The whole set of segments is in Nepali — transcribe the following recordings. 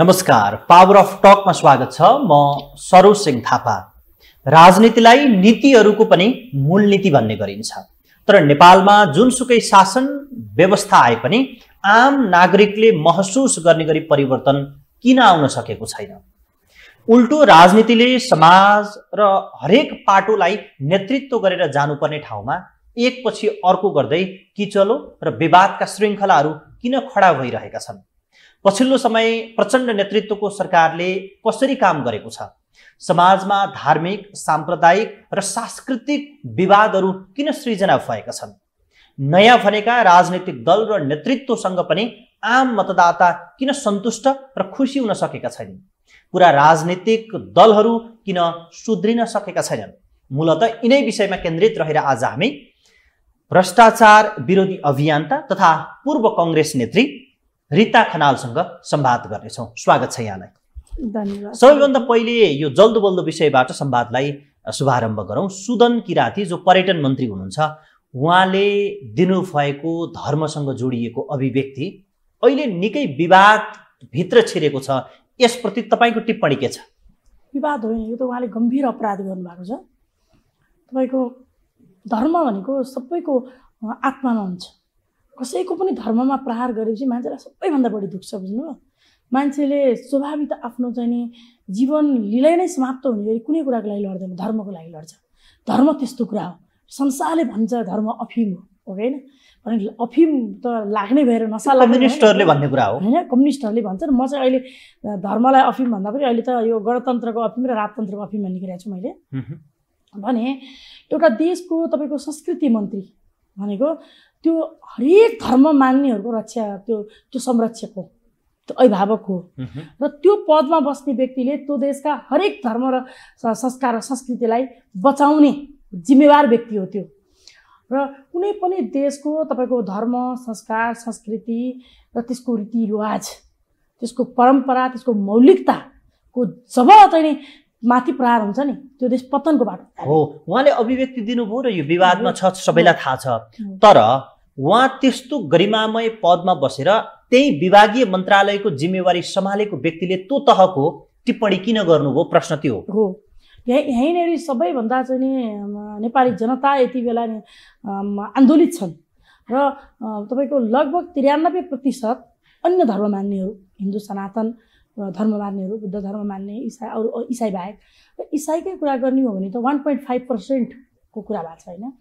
नमस्कार पावर अफ टकमा स्वागत छ म सरोज सिंह थापा राजनीतिलाई नीतिहरूको पनि मूल नीति भन्ने गरिन्छ तर नेपालमा जुनसुकै शासन व्यवस्था आए पनि आम नागरिकले महसुस गर्ने गरी परिवर्तन किन आउन सकेको छैन उल्टो राजनीतिले समाज र हरेक पाटोलाई नेतृत्व गरेर जानुपर्ने ठाउँमा एकपछि अर्को गर्दै किचलो र विवादका श्रृङ्खलाहरू किन खडा भइरहेका छन् पछिल्लो समय प्रचण्ड नेतृत्वको सरकारले कसरी काम गरेको छ समाजमा धार्मिक साम्प्रदायिक र सांस्कृतिक विवादहरू किन सृजना भएका छन् नयाँ भनेका राजनैतिक दल र नेतृत्वसँग पनि आम मतदाता किन सन्तुष्ट र खुसी हुन सकेका छैनन् पुरा राजनीतिक दलहरू किन सुध्रिन सकेका छैनन् मूलत यिनै विषयमा केन्द्रित रहेर आज हामी भ्रष्टाचार विरोधी अभियन्ता तथा पूर्व कङ्ग्रेस नेत्री रिता खनालसँग सम्वाद गर्नेछौँ स्वागत छ यहाँलाई धन्यवाद सबैभन्दा पहिले यो जल्दो बल्दो विषयबाट सम्वादलाई शुभारम्भ गरौँ सुदन किराती जो पर्यटन मन्त्री हुनुहुन्छ उहाँले दिनुभएको धर्मसँग जोडिएको अभिव्यक्ति अहिले निकै विवादभित्र छिरेको छ यसप्रति तपाईँको टिप्पणी के छ विवाद होइन यो त उहाँले गम्भीर अपराध गर्नुभएको छ तपाईँको धर्म भनेको सबैको आत्मामा हुन्छ कसैको पनि धर्ममा प्रहार गरेपछि मान्छेलाई सबैभन्दा बढी दुख्छ बुझ्नु मान्छेले स्वाभाविक आफ्नो चाहिँ नि जीवन लिलै नै समाप्त हुने गरी कुनै कुराको लागि लड्दैन धर्मको लागि लड्छ धर्म त्यस्तो कुरा हो संसारले भन्छ धर्म अफिम हो होइन भने अफिम त लाग्ने भएर नसा कम्युनिस्टहरूले भन्ने कुरा हो होइन कम्युनिस्टहरूले भन्छन् म चाहिँ अहिले धर्मलाई अफिम भन्दा पनि अहिले त यो गणतन्त्रको अफिम र राजतन्त्रको अफिम भनिरहेको छु मैले भने एउटा देशको तपाईँको संस्कृति मन्त्री भनेको त्यो हरेक धर्म मान्नेहरूको रक्षा त्यो त्यो संरक्षक हो त्यो अभिभावक हो र त्यो पदमा बस्ने व्यक्तिले त्यो देशका हरेक धर्म र संस्कार र संस्कृतिलाई बचाउने जिम्मेवार व्यक्ति हो त्यो र कुनै पनि देशको तपाईँको धर्म संस्कार संस्कृति र त्यसको रीतिरिवाज त्यसको परम्परा त्यसको मौलिकताको जब चाहिँ माथि प्रहार हुन्छ नि त्यो देश पतनको बाटो हो उहाँले अभिव्यक्ति दिनुभयो र यो विवादमा छ सबैलाई थाहा छ तर उहाँ त्यस्तो गरिमामय पदमा बसेर त्यही विभागीय मन्त्रालयको जिम्मेवारी सम्हालेको व्यक्तिले त्यो तहको टिप्पणी किन गर्नुभयो प्रश्न त्यो हो यहीँ यहीँनिर सबैभन्दा चाहिँ नि नेपाली जनता यति बेला नि आन्दोलित छन् र तपाईँको लगभग त्रियानब्बे प्रतिशत अन्य धर्म मान्नेहरू हिन्दू सनातन धर्म मान्नेहरू बुद्ध धर्म मान्ने इसाई अरू इसाई बाहेक र इसाईकै कुरा गर्ने हो भने त वान पोइन्ट फाइभ पर्सेन्टको कुरा भएको छ होइन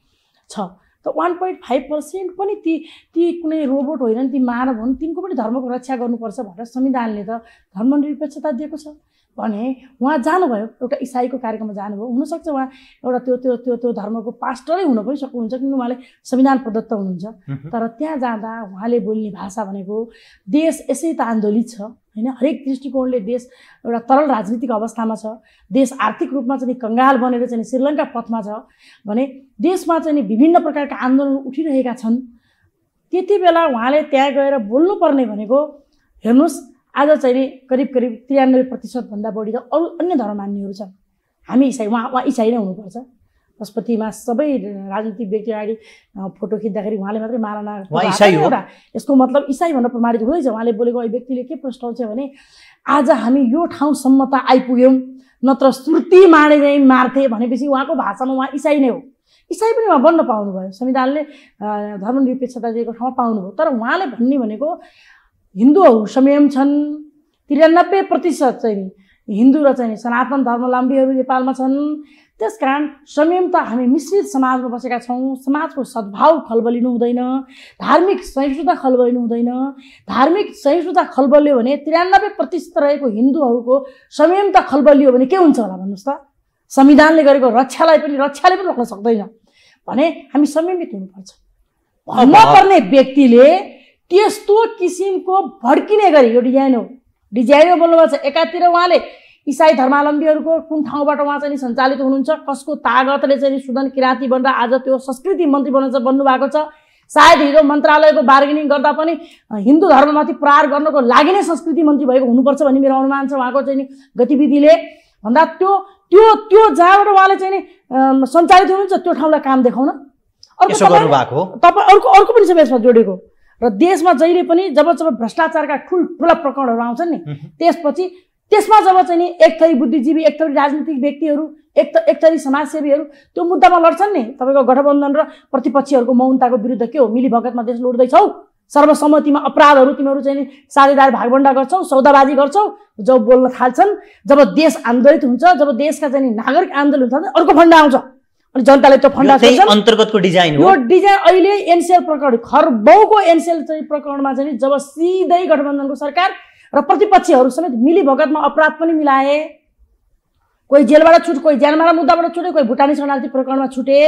छ त वान पोइन्ट फाइभ पर्सेन्ट पनि ती ती कुनै रोबोट होइनन् ती मानव हुन् तिनको पनि धर्मको रक्षा गर्नुपर्छ भनेर संविधानले त धर्मनिरपेक्षता दिएको छ भने उहाँ जानुभयो एउटा इसाईको कार्यक्रममा जानुभयो हुनसक्छ उहाँ एउटा त्यो त्यो त्यो त्यो धर्मको पास्टरै हुन पनि सक्नुहुन्छ किनभने उहाँले संविधान प्रदत्त हुनुहुन्छ तर त्यहाँ जाँदा उहाँले बोल्ने भाषा भनेको देश यसै त आन्दोलित छ होइन हरेक दृष्टिकोणले देश एउटा तरल राजनीतिक अवस्थामा छ देश आर्थिक रूपमा चाहिँ कङ्गाल बनेर चाहिँ श्रीलङ्का पथमा छ भने देशमा चाहिँ विभिन्न प्रकारका आन्दोलन उठिरहेका छन् त्यति बेला उहाँले त्यहाँ गएर बोल्नुपर्ने भनेको हेर्नुहोस् आज चाहिँ नि करिब करिब त्रियानब्बे प्रतिशतभन्दा बढी त अरू अन्य धर्म मान्नेहरू छन् हामी इसाई उहाँ उहाँ इसाई नै हुनुपर्छ पशुपतिमा सबै राजनीतिक व्यक्ति अगाडि फोटो खिच्दाखेरि उहाँले मात्रै मारना एउटा यसको मतलब इसाई भनेर प्रमाणित हुँदैछ उहाँले बोलेको व्यक्तिले के प्रश्न आउँछ भने आज हामी यो ठाउँसम्म त आइपुग्यौँ नत्र श्रुति माडे नै मार्थे भनेपछि उहाँको भाषामा उहाँ इसाई नै हो इसाई पनि उहाँ बन्न पाउनुभयो संविधानले धर्मनिरपेक्षता दिएको ठाउँमा पाउनुभयो तर उहाँले भन्ने भनेको हिन्दूहरू संयम छन् त्रियानब्बे प्रतिशत चाहिँ हिन्दू र चाहिँ सनातन धर्मलम्बीहरू नेपालमा छन् त्यस कारण संयमता हामी मिश्रित समाजमा बसेका छौँ समाजको सद्भाव खलबलिनु हुँदैन धार्मिक सहिष्णुता खलबलिनु हुँदैन धार्मिक सहिष्णुता खलबलियो भने त्रियानब्बे प्रतिशत रहेको हिन्दूहरूको संयमता खलबलियो भने के हुन्छ होला भन्नुहोस् त संविधानले गरेको रक्षालाई पनि रक्षाले पनि रोक्न सक्दैन भने हामी संयमित हुनुपर्छ भन्न पर्ने व्यक्तिले त्यस्तो किसिमको भड्किने गरी यो डिजाइन हो डिजाइन हो बोल्नुभएको छ एकातिर उहाँले इसाई धर्मावलम्बीहरूको कुन ठाउँबाट उहाँ चाहिँ सञ्चालित हुनुहुन्छ कसको तागतले चाहिँ सुदन किराँती बनेर आज त्यो संस्कृति मन्त्री बन्न बन्नुभएको छ सायद हिजो मन्त्रालयको बार्गेनिङ गर्दा पनि हिन्दू धर्ममाथि प्रहार गर्नको लागि नै संस्कृति मन्त्री भएको हुनुपर्छ भन्ने मेरो अनुमान छ उहाँको चाहिँ नि गतिविधिले भन्दा त्यो त्यो त्यो जहाँबाट उहाँले चाहिँ नि सञ्चालित हुनुहुन्छ त्यो ठाउँलाई काम देखाउन अर्को तपाईँ अर्को अर्को पनि छ यसमा जोडेको र देशमा जहिले पनि जब जब भ्रष्टाचारका ठुल्ठुला प्रकरणहरू आउँछन् नि त्यसपछि त्यसमा जब चाहिँ नि एक थरी बुद्धिजीवी एक थरी राजनीतिक व्यक्तिहरू एक त एक थरी समाजसेवीहरू त्यो मुद्दामा लड्छन् नि तपाईँको गठबन्धन र प्रतिपक्षीहरूको मौनताको विरुद्ध के हो मिलीभगतमा देश लुट्दैछौ सर्वसम्मतिमा अपराधहरू तिमीहरू चाहिँ साझेदार भागभन्डा गर्छौ सौदाबाजी गर्छौ जब बोल्न थाल्छन् जब देश आन्दोलित हुन्छ जब देशका चाहिँ नागरिक आन्दोलन हुन्छ अर्को फन्डा आउँछ अनि जनताले त्यो फन्डा अन्तर्गतको डिजाइन यो डिजाइन अहिले एनसिएल प्रकरण खरबौको एनसिएल प्रकरणमा चाहिँ जब सिधै गठबन्धनको सरकार र प्रतिपक्षीहरू समेत मिली भगतमा अपराध पनि मिलाए कोही जेलबाट छुट कोही ज्यानमारा मुद्दाबाट छुटे कोही भुटानी शरणार्थी प्रकरणमा छुटे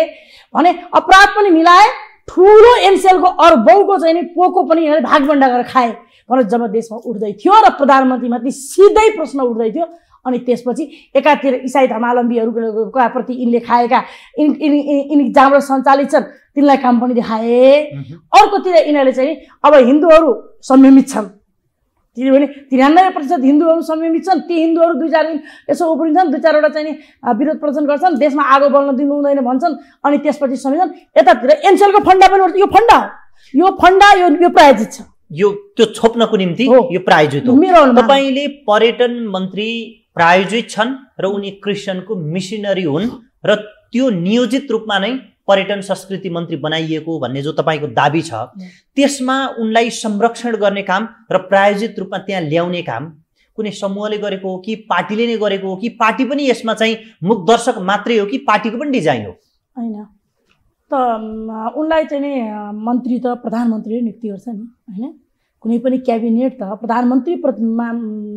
भने अपराध पनि मिलाए ठुलो एमसिएलको बाउको चाहिँ नि पोको पनि यिनीहरूले भागभन्डा गरेर खाए भनेर जब देशमा उठ्दै थियो र प्रधानमन्त्रीमाथि सिधै प्रश्न उठ्दै थियो अनि त्यसपछि एकातिर इसाई धर्मावलम्बीहरूका प्रति यिनले खाएका इन यिनी जहाँबाट सञ्चालित छन् तिनलाई काम पनि देखाए अर्कोतिर यिनीहरूले चाहिँ अब हिन्दूहरू संयमित छन् किनभने तिरानब्बे प्रतिशत हिन्दूहरू संयमित छन् ती हिन्दूहरू दुई चार दिन यसो उब्रिन्छन् दुई चारवटा चाहिँ नि विरोध प्रदर्शन गर्छन् देशमा आगो बल्न दिनु हुँदैन भन्छन् अनि त्यसपछि सम्झन्छन् यतातिर एनसिएलको फन्डा पनि यो फन्डा हो यो फन्डा यो यो प्रायोजित छ यो त्यो छोप्नको निम्ति यो प्रायोजित हो मेरो तपाईँले पर्यटन मन्त्री प्रायोजित छन् र उनी क्रिस्चियनको मिसिनरी हुन् र त्यो नियोजित रूपमा नै पर्यटन संस्कृति मन्त्री बनाइएको भन्ने जो तपाईँको दाबी छ त्यसमा उनलाई संरक्षण गर्ने काम र प्रायोजित रूपमा त्यहाँ ल्याउने काम कुनै समूहले गरेको हो कि पार्टीले नै गरेको हो कि पार्टी पनि यसमा चाहिँ मुख दर्शक मात्रै हो कि पार्टीको पनि डिजाइन हो होइन त उनलाई चाहिँ नि मन्त्री त प्रधानमन्त्रीले नियुक्ति गर्छ नि होइन कुनै पनि क्याबिनेट त प्रधानमन्त्री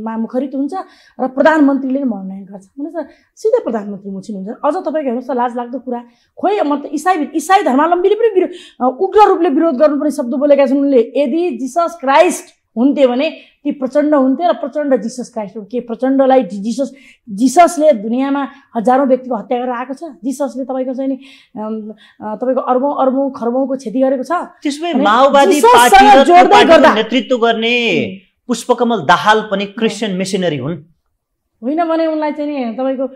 मा मुखरित हुन्छ र प्रधानमन्त्रीले नै मनोनयन गर्छ भनेर सिधै प्रधानमन्त्री मुछिन हुन्छ अझ तपाईँको हेर्नुहोस् त लाज लाग्दो कुरा खोइ म त इसाई इसाई धर्मावलम्बीले पनि उग्र रूपले विरोध गर्नुपर्ने शब्द बोलेका छन् उनले यदि जिसस क्राइस्ट हुन्थ्यो भने ती प्रचण्ड हुन्थे र प्रचण्ड जिसस क्राइस्ट के प्रचण्डलाई जिसस जिससले दुनियाँमा हजारौँ व्यक्तिको हत्या गरेर आएको छ जिससले तपाईँको चाहिँ नि तपाईँको अर्बौँ अर्बौँ खर्बौँको क्षति गरेको छ त्यसमै माओवादी पार्टी नेतृत्व गर्ने पुष्पकमल दाहाल पनि क्रिस्चियन मिसनरी हुन् होइन भने उनलाई चाहिँ नि तपाईँको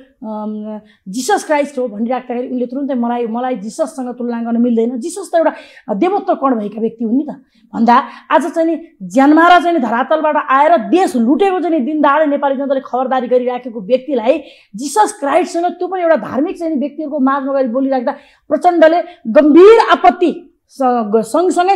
जिसस क्राइस्ट हो भनिराख्दाखेरि उनले तुरुन्तै मलाई मलाई जिसससँग तुलना गर्न मिल्दैन जिसस त एउटा देवत्व कण भएका व्यक्ति हुन् नि त भन्दा आज चाहिँ नि ज्यानमारा चाहिँ धरातलबाट आएर देश लुटेको चाहिँ दिनदाडे नेपाली जनताले खबरदारी गरिराखेको व्यक्तिलाई जिसस क्राइस्टसँग त्यो पनि एउटा धार्मिक चाहिँ व्यक्तिहरूको माझमा गरी बोलिराख्दा प्रचण्डले गम्भीर आपत्ति सँगसँगै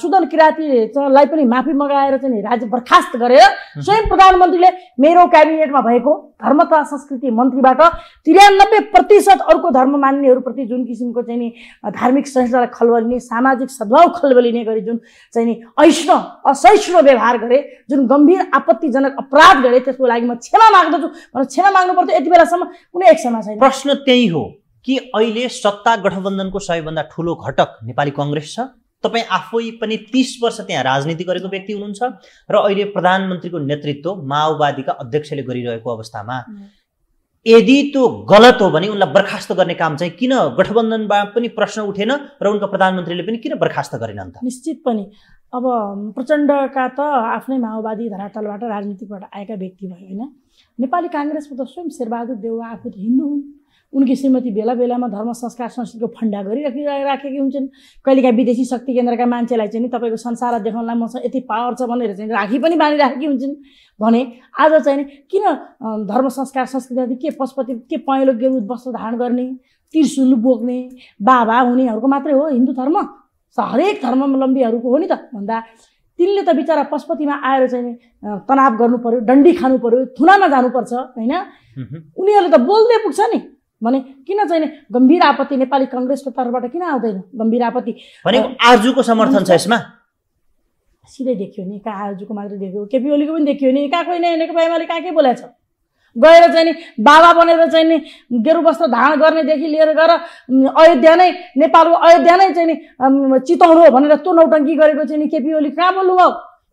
सुदन किराँतीलाई पनि माफी मगाएर चाहिँ राज्य बर्खास्त गरेर स्वयं प्रधानमन्त्रीले मेरो क्याबिनेटमा भएको धर्म तथा संस्कृति मन्त्रीबाट त्रियानब्बे प्रतिशत अर्को धर्म मान्नेहरूप्रति जुन किसिमको चाहिँ नि धार्मिक संहितालाई खलबलिने सामाजिक सद्भाव खलबलिने गरी जुन चाहिँ नि ऐष्ण असहिष्णु व्यवहार गरे जुन गम्भीर आपत्तिजनक अपराध गरे त्यसको लागि म क्षमा माग्दछु भनेर क्षमा पर्थ्यो यति बेलासम्म कुनै एक क्षमा छैन प्रश्न त्यही हो कि अहिले सत्ता गठबन्धनको सबैभन्दा ठुलो घटक नेपाली कङ्ग्रेस छ तपाईँ आफै पनि तिस वर्ष त्यहाँ राजनीति गरेको व्यक्ति हुनुहुन्छ र अहिले प्रधानमन्त्रीको नेतृत्व माओवादीका अध्यक्षले गरिरहेको अवस्थामा यदि त्यो गलत हो भने उनलाई बर्खास्त गर्ने काम चाहिँ किन गठबन्धनमा पनि प्रश्न उठेन र उनका प्रधानमन्त्रीले पनि किन बर्खास्त गरेनन् त निश्चित पनि अब प्रचण्डका त आफ्नै माओवादी धरातलबाट राजनीतिबाट आएका व्यक्ति भयो होइन नेपाली काङ्ग्रेसको त स्वयं शेरबहादुर देउवा आफू त हिन्दू हुन् उनकी श्रीमती बेला बेलामा धर्म संस्कार संस्कृतिको फन्डा गरिराखि राखेकी हुन्छन् कहिलेकाहीँ विदेशी शक्ति केन्द्रका मान्छेलाई चाहिँ नि तपाईँको संसार देखाउनलाई मसँग यति पावर छ भनेर चाहिँ राखी पनि बाँधिराखेकी हुन्छन् भने आज चाहिँ किन धर्म संस्कार संस्कृति के पशुपति के पहेँलो गेरुद वस्त्र धारण गर्ने त्रिशुल बोक्ने बाबा हुनेहरूको मात्रै हो हिन्दू धर्म हरेक धर्मावलम्बीहरूको हो नि त भन्दा तिनले त बिचरा पशुपतिमा आएर चाहिँ तनाव गर्नु पऱ्यो डन्डी खानु पऱ्यो थुनामा जानुपर्छ होइन उनीहरूले त बोल्दै पुग्छ नि भने किन चाहिँ गम्भीर आपत्ति नेपाली कङ्ग्रेसको तर्फबाट किन आउँदैन गम्भीर आपत्ति भनेको आजको समर्थन छ यसमा सिधै देखियो नि कहाँ आजको मात्र देखियो केपी ओलीको पनि देखियो नि कहाँ कोही नै नेकपा एमाले कहाँ के बोलाएछ गएर चाहिँ नि बाबा बनेर चाहिँ नि गेरु वस्त्र धारण गर्नेदेखि लिएर गएर अयोध्या नै नेपालको अयोध्या नै चाहिँ नि चिताउनु भनेर त्यो नौटङ्की गरेको चाहिँ नि केपी ओली कहाँ बोल्नुभयो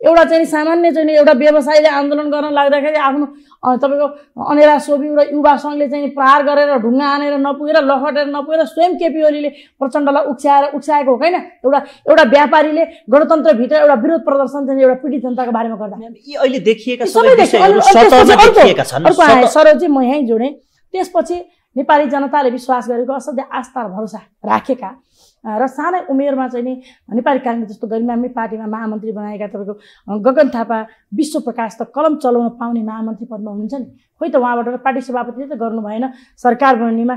एउटा चाहिँ सामान्य चाहिँ एउटा व्यवसायले आन्दोलन गर्न लाग्दाखेरि आफ्नो अनि तपाईँको अनेरा सोबिउ र युवा सङ्घले चाहिँ प्रहार गरेर ढुङ्गा आनेर नपुगेर लखटेर नपुगेर स्वयं केपी ओलीले प्रचण्डलाई उक्साएर उक्साएको हो होइन एउटा एउटा व्यापारीले गणतन्त्रभित्र एउटा विरोध प्रदर्शन चाहिँ एउटा पीडित जनताको बारेमा गर्दा यी अहिले देखिएका सबै देखिएका छन् सरोजी म यहीँ जोडेँ त्यसपछि नेपाली जनताले विश्वास गरेको असाध्य आस्था र भरोसा राखेका र सानै उमेरमा चाहिँ नि नेपाली काङ्ग्रेस जस्तो गरिमामी पार्टीमा महामन्त्री बनाएका तपाईँको गगन थापा विश्व प्रकाश त कलम चलाउन पाउने महामन्त्री पदमा हुनुहुन्छ नि खोइ त उहाँबाट पार्टी सभापति त गर्नु भएन सरकार बन्नेमा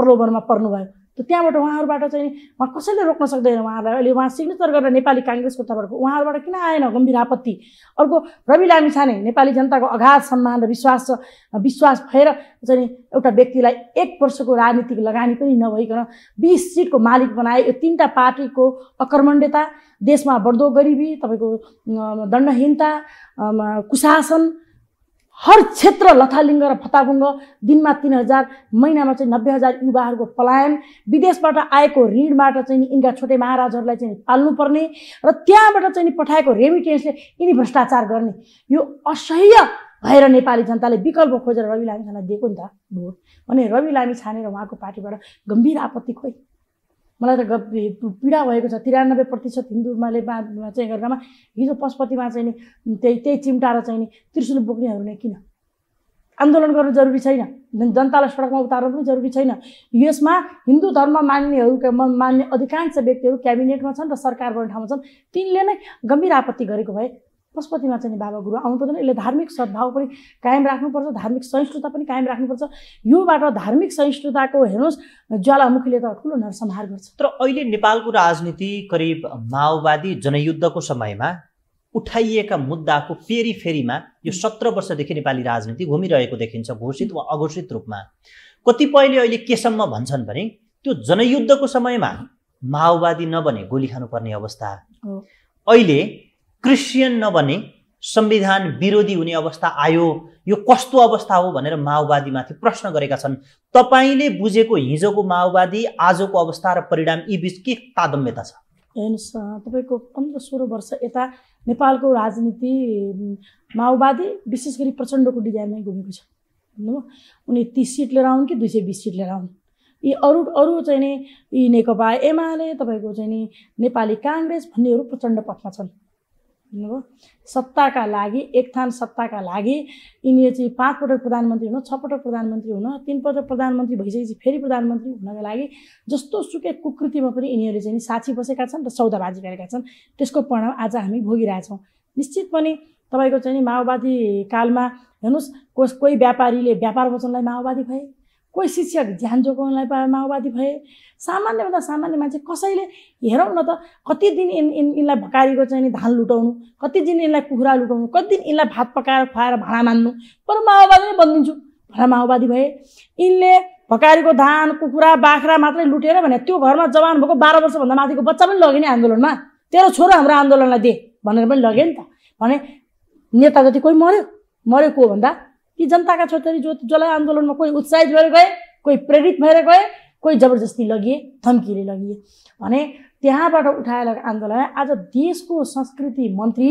प्रलोभनमा पर्नुभयो त त्यहाँबाट उहाँहरूबाट चाहिँ उहाँ कसैले रोक्न सक्दैन उहाँहरूलाई अहिले उहाँ सिग्नेचर गरेर नेपाली काङ्ग्रेसको तर्फबाट उहाँहरूबाट किन आएन गम्भीर आपत्ति अर्को रवि लामी छाने नेपाली जनताको अगाध सम्मान र विश्वास विश्वास भएर चाहिँ एउटा व्यक्तिलाई एक वर्षको राजनीतिक लगानी पनि नभइकन बिस सिटको मालिक बनाए यो तिनवटा पार्टीको अकर्मण्यता देशमा बढ्दो गरिबी तपाईँको दण्डहीनता कुशासन हर क्षेत्र लथालिङ्ग र फताबुङ्ग दिनमा तिन हजार महिनामा चाहिँ नब्बे हजार युवाहरूको पलायन विदेशबाट आएको ऋणबाट चाहिँ यिनका छोटे महाराजहरूलाई चाहिँ पाल्नुपर्ने र त्यहाँबाट चाहिँ पठाएको रेमिटेन्सले यिनी भ्रष्टाचार गर्ने यो असह्य भएर नेपाली जनताले विकल्प खोजेर रवि लामिछानेलाई दिएको नि त भोट भने रवि लामी छानेर उहाँको पार्टीबाट गम्भीर आपत्ति खोइ मलाई त पीडा भएको छ तिरानब्बे प्रतिशत हिन्दूमाले बाँधमा चाहिँ गर्दामा हिजो पशुपतिमा चाहिँ नि त्यही त्यही चिम्टाएर चाहिँ नि त्रिशुल बोक्नेहरूले किन आन्दोलन गर्नु जरुरी छैन जनतालाई सडकमा उतार्नु पनि जरुरी छैन यसमा हिन्दू धर्म मान्नेहरूका मान्ने अधिकांश व्यक्तिहरू क्याबिनेटमा छन् र सरकार गर्ने ठाउँमा छन् तिनले नै गम्भीर आपत्ति गरेको भए पशुपतिमा चाहिँ बाबा गुरु आउनु पर्दैन यसले धार्मिक सद्भाव पनि कायम राख्नुपर्छ धार्मिक सहिष्णुता पनि कायम राख्नुपर्छ योबाट धार्मिक सहिष्णुताको हेर्नुहोस् ज्वालामुखीले त ठुलो नरसंहार गर्छ तर अहिले नेपालको राजनीति करिब माओवादी जनयुद्धको समयमा उठाइएका मुद्दाको फेरि फेरिमा यो सत्र वर्षदेखि नेपाली राजनीति घुमिरहेको देखिन्छ घोषित वा अघोषित रूपमा कतिपयले अहिले केसम्म भन्छन् भने त्यो जनयुद्धको समयमा माओवादी नबने गोली खानुपर्ने अवस्था अहिले क्रिस्चियन नभने संविधान विरोधी हुने अवस्था आयो यो कस्तो अवस्था हो भनेर माओवादीमाथि प्रश्न गरेका छन् तपाईँले बुझेको हिजोको माओवादी आजको अवस्था र परिणाम यी बिच के तादम्यता छ हेर्नुहोस् तपाईँको पन्ध्र सोह्र वर्ष यता नेपालको राजनीति माओवादी विशेष गरी प्रचण्डको डिजाइनमै घुमेको छ उनी तिस सिट लिएर आउन् कि दुई सय बिस सिट लिएर आउन् यी अरू अरू चाहिँ नि यी नेकपा एमाले तपाईँको चाहिँ नि नेपाली काङ्ग्रेस भन्नेहरू प्रचण्ड पथमा छन् भन्नुभयो सत्ताका लागि एक थान सत्ताका लागि यिनीहरू चाहिँ पाँचपटक प्रधानमन्त्री हुन छपटक प्रधानमन्त्री हुन तिनपटक प्रधानमन्त्री भइसकेपछि फेरि प्रधानमन्त्री हुनका लागि जस्तो सुकै कुकृतिमा पनि यिनीहरूले चाहिँ साक्षी बसेका छन् र सौदाबाजी गरेका छन् त्यसको परिणाम आज हामी भोगिरहेछौँ निश्चित पनि तपाईँको चाहिँ माओवादी कालमा हेर्नुहोस् कोही व्यापारीले व्यापार वचनलाई माओवादी भए कोही शिक्षक ज्यान जोगाउनलाई माओवादी भए सामान्यभन्दा सामान्य मान्छे कसैले हेरौँ न त कति दिन इन इन यिनलाई भकारीको चाहिँ नि धान लुटाउनु कति दिन यिनलाई कुखुरा लुटाउनु कति दिन यिनलाई भात पकाएर खुवाएर भाँडा मान्नु पर माओवादी नै बनिदिन्छु भनेर माओवादी भए यिनले भकारीको धान कुखुरा बाख्रा मात्रै लुटेर भने त्यो घरमा जवान भएको बाह्र वर्षभन्दा माथिको बच्चा पनि लगे नि आन्दोलनमा तेरो छोरो हाम्रो आन्दोलनलाई दे भनेर पनि लग्यो नि त भने नेता जति कोही मऱ्यो मऱ्यो को भन्दा कि जनताका छोरी जो जसलाई आन्दोलनमा कोही उत्साहित भएर गए कोही प्रेरित भएर गए कोही जबरजस्ती लगिए धम्कीले लगिए भने त्यहाँबाट उठाएर आन्दोलन आज देशको संस्कृति मन्त्री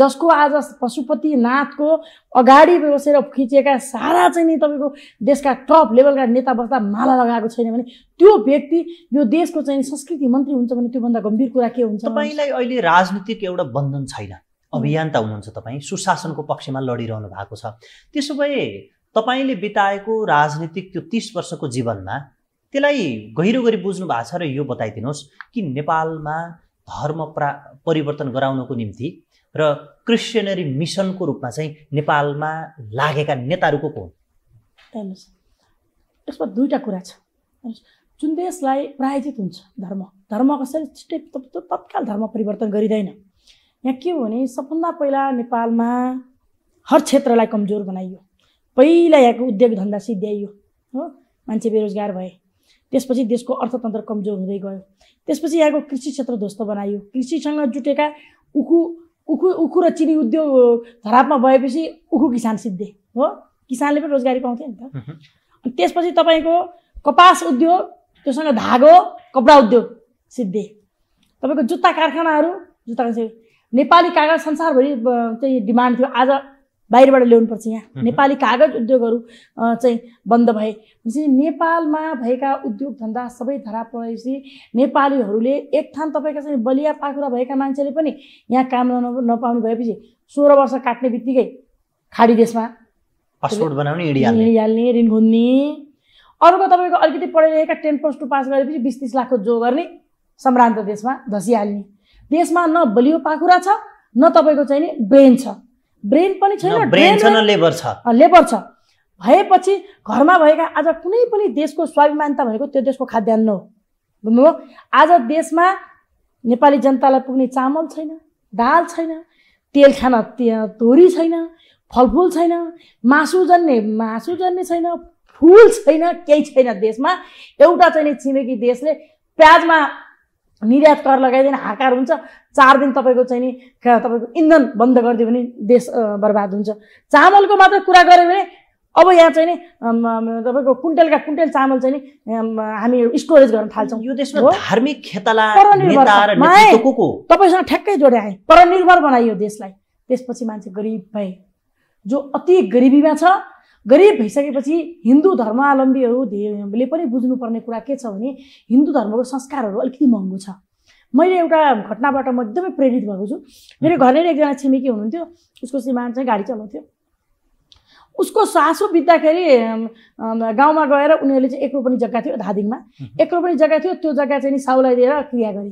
जसको आज पशुपतिनाथको अगाडि बसेर खिचेका सारा चाहिँ नि तपाईँको देशका टप लेभलका नेता बस्दा माला लगाएको छैन भने त्यो व्यक्ति यो देशको चाहिँ संस्कृति मन्त्री हुन्छ भने त्योभन्दा गम्भीर कुरा के हुन्छ तपाईँलाई अहिले राजनीतिक एउटा बन्धन छैन अभियन्ता हुनुहुन्छ तपाईँ सुशासनको पक्षमा लडिरहनु भएको छ त्यसो भए तपाईँले बिताएको राजनीतिक त्यो तिस वर्षको जीवनमा त्यसलाई गहिरो गरी बुझ्नु भएको छ र यो बताइदिनुहोस् कि नेपालमा धर्म प्रा परिवर्तन गराउनको निम्ति र क्रिस्चियनरी मिसनको रूपमा चाहिँ नेपालमा लागेका नेताहरूको को को हुन् यसमा दुईवटा कुरा छ जुन देशलाई प्रायोजित हुन्छ धर्म धर्म कसैले छिट्टै तत्काल धर्म परिवर्तन गरिँदैन यहाँ के हो भने सबभन्दा पहिला नेपालमा हर क्षेत्रलाई कमजोर बनाइयो पहिला यहाँको उद्योग धन्दा सिद्ध्याइयो हो मान्छे बेरोजगार भए त्यसपछि देशको अर्थतन्त्र कमजोर हुँदै गयो त्यसपछि यहाँको कृषि क्षेत्र ध्वस्त बनाइयो कृषिसँग जुटेका उखु उखु उखु र चिनी उद्योग धरापमा भएपछि उखु किसान सिद्धे हो किसानले पनि रोजगारी पाउँथे नि त अनि त्यसपछि तपाईँको कपास उद्योग त्योसँग धागो कपडा उद्योग सिद्धे तपाईँको जुत्ता कारखानाहरू जुत्ता नेपाली कागज संसारभरि चाहिँ डिमान्ड थियो आज बाहिरबाट ल्याउनुपर्छ यहाँ नेपाली कागज उद्योगहरू चाहिँ बन्द भए भनेपछि नेपालमा भएका उद्योग धन्दा सबै धरा परेपछि नेपालीहरूले एक थान तपाईँका चाहिँ बलिया पाखुरा भएका मान्छेले पनि यहाँ काम नपाउनु भएपछि सोह्र वर्ष काट्ने बित्तिकै खाडी देशमा पासपोर्ट बनाउने हिँडिहाल्ने ऋण घुन्ने अर्को तपाईँको अलिकति पढाइ लेखेका टेन प्लस टू पास गरेपछि बिस तिस लाखको जो गर्ने सम्रान्त देशमा धसिहाल्ने देशमा न बलियो पाखुरा छ न तपाईँको चाहिँ नि ब्रेन छ ब्रेन पनि छैन ब्रेन छ लेबर छ लेबर छ भएपछि घरमा भएका आज कुनै पनि देशको स्वाभिमानता भनेको त्यो देशको खाद्यान्न हो बुझ्नुभयो आज देशमा नेपाली जनतालाई पुग्ने चामल छैन दाल छैन तेल खान तोरी छैन फलफुल छैन मासु जन्ने मासु जन्ने छैन फुल छैन केही छैन देशमा एउटा चाहिँ नि छिमेकी देशले प्याजमा निर्यात कर लगाइदिएन हाकार हुन्छ चार दिन तपाईँको चाहिँ नि तपाईँको इन्धन बन्द गरिदियो भने देश बर्बाद हुन्छ चामलको मात्र कुरा गऱ्यो भने अब यहाँ चाहिँ नि तपाईँको कुन्टेलका कुन्टेल चामल चाहिँ नि हामी स्टोरेज गर्न थाल्छौँ यो देशमा धार्मिक खेतला तपाईँसँग ठ्याक्कै जोडे आएँ परनिर्भर बनायो यो देशलाई त्यसपछि मान्छे गरिब भए जो अति गरिबीमा छ गरिब भइसकेपछि हिन्दू धर्मावलम्बीहरूले पनि बुझ्नुपर्ने कुरा के छ भने हिन्दू धर्मको संस्कारहरू अलिकति महँगो छ मैले एउटा घटनाबाट म एकदमै प्रेरित भएको छु मेरो घरनिर एकजना छिमेकी हुनुहुन्थ्यो उसको श्रीमान चाहिँ गाडी चलाउँथ्यो उसको सासु बित्दाखेरि गाउँमा गएर उनीहरूले चाहिँ एक रोपनि जग्गा थियो धादिङमा एक रोपनि जग्गा थियो त्यो जग्गा चाहिँ नि साउलाई दिएर क्रिया गरे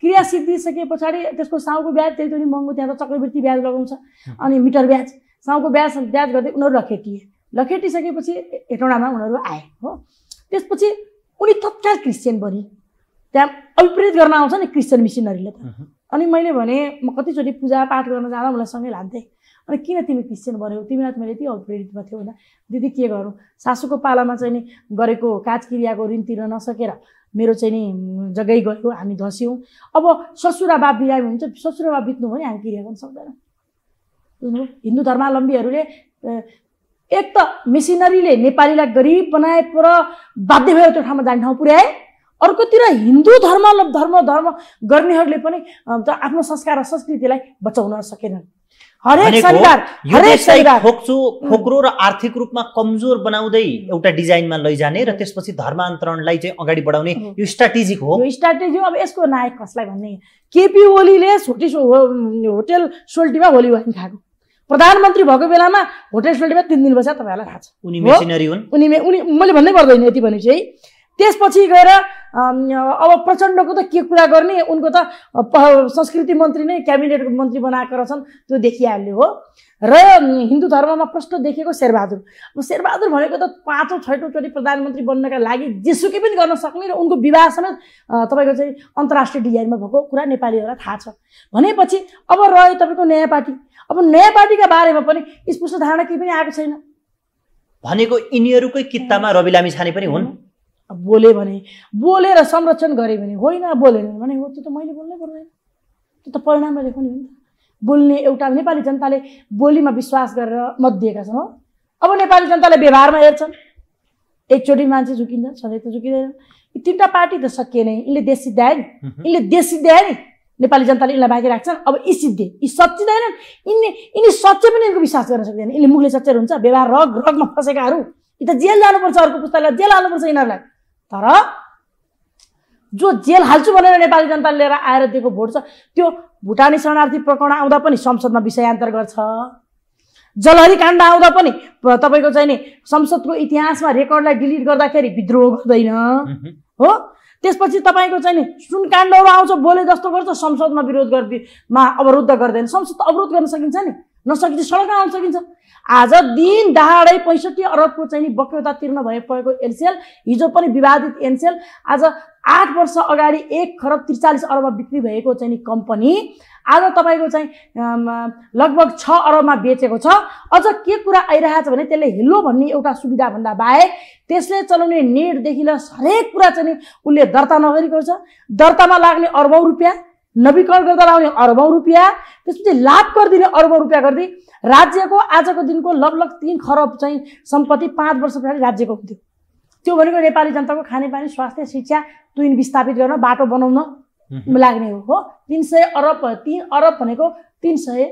क्रिया सिद्धिसके पछाडि त्यसको साउको ब्याज त्यति पनि महँगो त्यहाँ त चक्रवृत्ति ब्याज लगाउँछ अनि मिटर ब्याज साउको ब्याज ब्याज गर्दै उनीहरू थिए लखेटिसकेपछि हेटौँडामा उनीहरू आए हो त्यसपछि उनी तत्काल क्रिस्चियन बने त्यहाँ अभिप्रेत गर्न आउँछ नि क्रिस्चियन मिसिनरीले त अनि मैले भने म कतिचोटि पूजापाठ गर्न जाँदा उसलाई सँगै लान्थेँ अनि किन तिमी क्रिस्चियन बन्यौ तिमीलाई त मैले यति अभिप्रेरितमा थियो भन्दा दिदी के गरौँ सासूको पालामा चाहिँ नि गरेको काज क्रियाको ऋण तिर्न नसकेर मेरो चाहिँ नि जग्गै गयो हामी धस्यौँ अब ससुरा बाप बिरामी हुन्छ ससुरा बाप बित्नु भने हामी क्रिया गर्न सक्दैनौँ बुझ्नु हिन्दू धर्मावलम्बीहरूले एक त मिसिनरीले नेपालीलाई गरिब बनाए पुर बाध्य भएर त्यो ठाउँमा जाने ठाउँ पुर्याए अर्कोतिर हिन्दू धर्म धर्म धर्म गर्नेहरूले पनि आफ्नो संस्कार र संस्कृतिलाई बचाउन सकेनन् हरेक हरेक सरकार खोक्रो र आर्थिक रूपमा कमजोर बनाउँदै एउटा डिजाइनमा लैजाने र त्यसपछि धर्मान्तरणलाई चाहिँ अगाडि बढाउने यो स्ट्राटेजिक हो स्ट्राटेजी अब यसको नायक कसलाई भन्ने केपी ओलीले छोटी होटेल सोल्टीमा होली वाइन खाएको प्रधानमन्त्री भएको बेलामा होटल फिल्डमा तिन दिन बसेर तपाईँहरूलाई थाहा छ उनी मेसिनरी हुन् उनी उनी मैले भन्नै पर्दैन यति भनेपछि है त्यसपछि गएर अब प्रचण्डको त के कुरा गर्ने उनको त संस्कृति मन्त्री नै क्याबिनेटको मन्त्री बनाएको रहेछन् त्यो देखिहाल्ने हो र हिन्दू धर्ममा प्रश्न देखेको शेरबहादुर अब शेरबहादुर भनेको त पाँचौँ छैटौँचोटि प्रधानमन्त्री बन्नका लागि जेसुकै पनि गर्न सक्ने र उनको विवाह समेत तपाईँको चाहिँ अन्तर्राष्ट्रिय डिजाइनमा भएको कुरा नेपालीहरूलाई थाहा छ भनेपछि अब रह्यो तपाईँको नयाँ पार्टी अब नयाँ पार्टीका बारेमा पनि स्पष्ट धारणा केही पनि आएको छैन भनेको यिनीहरूकै कित्तामा रवि लामी छाने पनि हुन् बोले भने बोलेर संरक्षण गरे भने होइन बोलेन भने हो त्यो त मैले बोल्नै पर्दैन त्यो त परिणाममा देखाउने हो नि बोल्ने एउटा नेपाली जनताले बोलीमा विश्वास गरेर मत दिएका छन् हो अब नेपाली जनताले व्यवहारमा हेर्छन् एकचोटि मान्छे झुकिन्छ सधैँ त झुकिँदैन तिनवटा पार्टी त सकिएन यसले देश सिद्ध्याए नि यसले देश सिद्ध्याए नि नेपाली जनताले यिनलाई बाँकी राख्छन् अब यी सिद्धे यी सच्चिँदैनन् यिनले यिनी सच्चे पनि यिनको विश्वास गर्न सक्दैन यिनले मुखले सचेर हुन्छ व्यवहार रग रगमा फसेकाहरू यी त जेल जानुपर्छ अर्को पुस्तालाई जेल हाल्नुपर्छ यिनीहरूलाई तर जो जेल हाल्छु भनेर नेपाली जनताले लिएर आएर दिएको भोट छ त्यो भुटानी शरणार्थी प्रकरण आउँदा पनि संसदमा विषयान्तर गर्छ जलहरी काण्ड आउँदा पनि तपाईँको चाहिँ नि संसदको इतिहासमा रेकर्डलाई डिलिट गर्दाखेरि विद्रोह गर्दैन हो त्यसपछि तपाईँको चाहिँ नि सुनकाण्डहरू आउँछ बोले जस्तो गर्छ संसदमा विरोध गर्नेमा अवरुद्ध गर्दैन संसद अवरोध गर्न सकिन्छ नि नसकिन्छ सडकमा आउन सकिन्छ आज दिन दाडै पैँसठी अरबको चाहिँ नि बक्यौता तिर्न भए परेको एनसेल हिजो पनि विवादित एनसेल आज आठ वर्ष अगाडि एक खरब त्रिचालिस अरबमा बिक्री भएको चाहिँ नि कम्पनी आज तपाईँको चाहिँ लगभग छ अरबमा बेचेको छ अझ के कुरा आइरहेछ भने त्यसले हिलो भन्ने एउटा सुविधाभन्दा बाहेक त्यसले चलाउने नेटदेखि लिएर हरेक कुरा चाहिँ उसले दर्ता नगरी गर्छ दर्तामा लाग्ने अर्बौँ रुपियाँ नवीकरण गर्दा लाउने अर्बौँ रुपियाँ त्यसपछि लाभ गरिदिने अर्बौँ रुपियाँ गरिदिए राज्यको आजको दिनको लगभग तिन खरब चाहिँ सम्पत्ति पाँच वर्ष पछाडि राज्यको हुन्थ्यो त्यो भनेको नेपाली जनताको खानेपानी स्वास्थ्य शिक्षा तुइन विस्थापित गर्न बाटो बनाउन लाग्ने हो तिन सय अरब तिन अरब भनेको तिन सय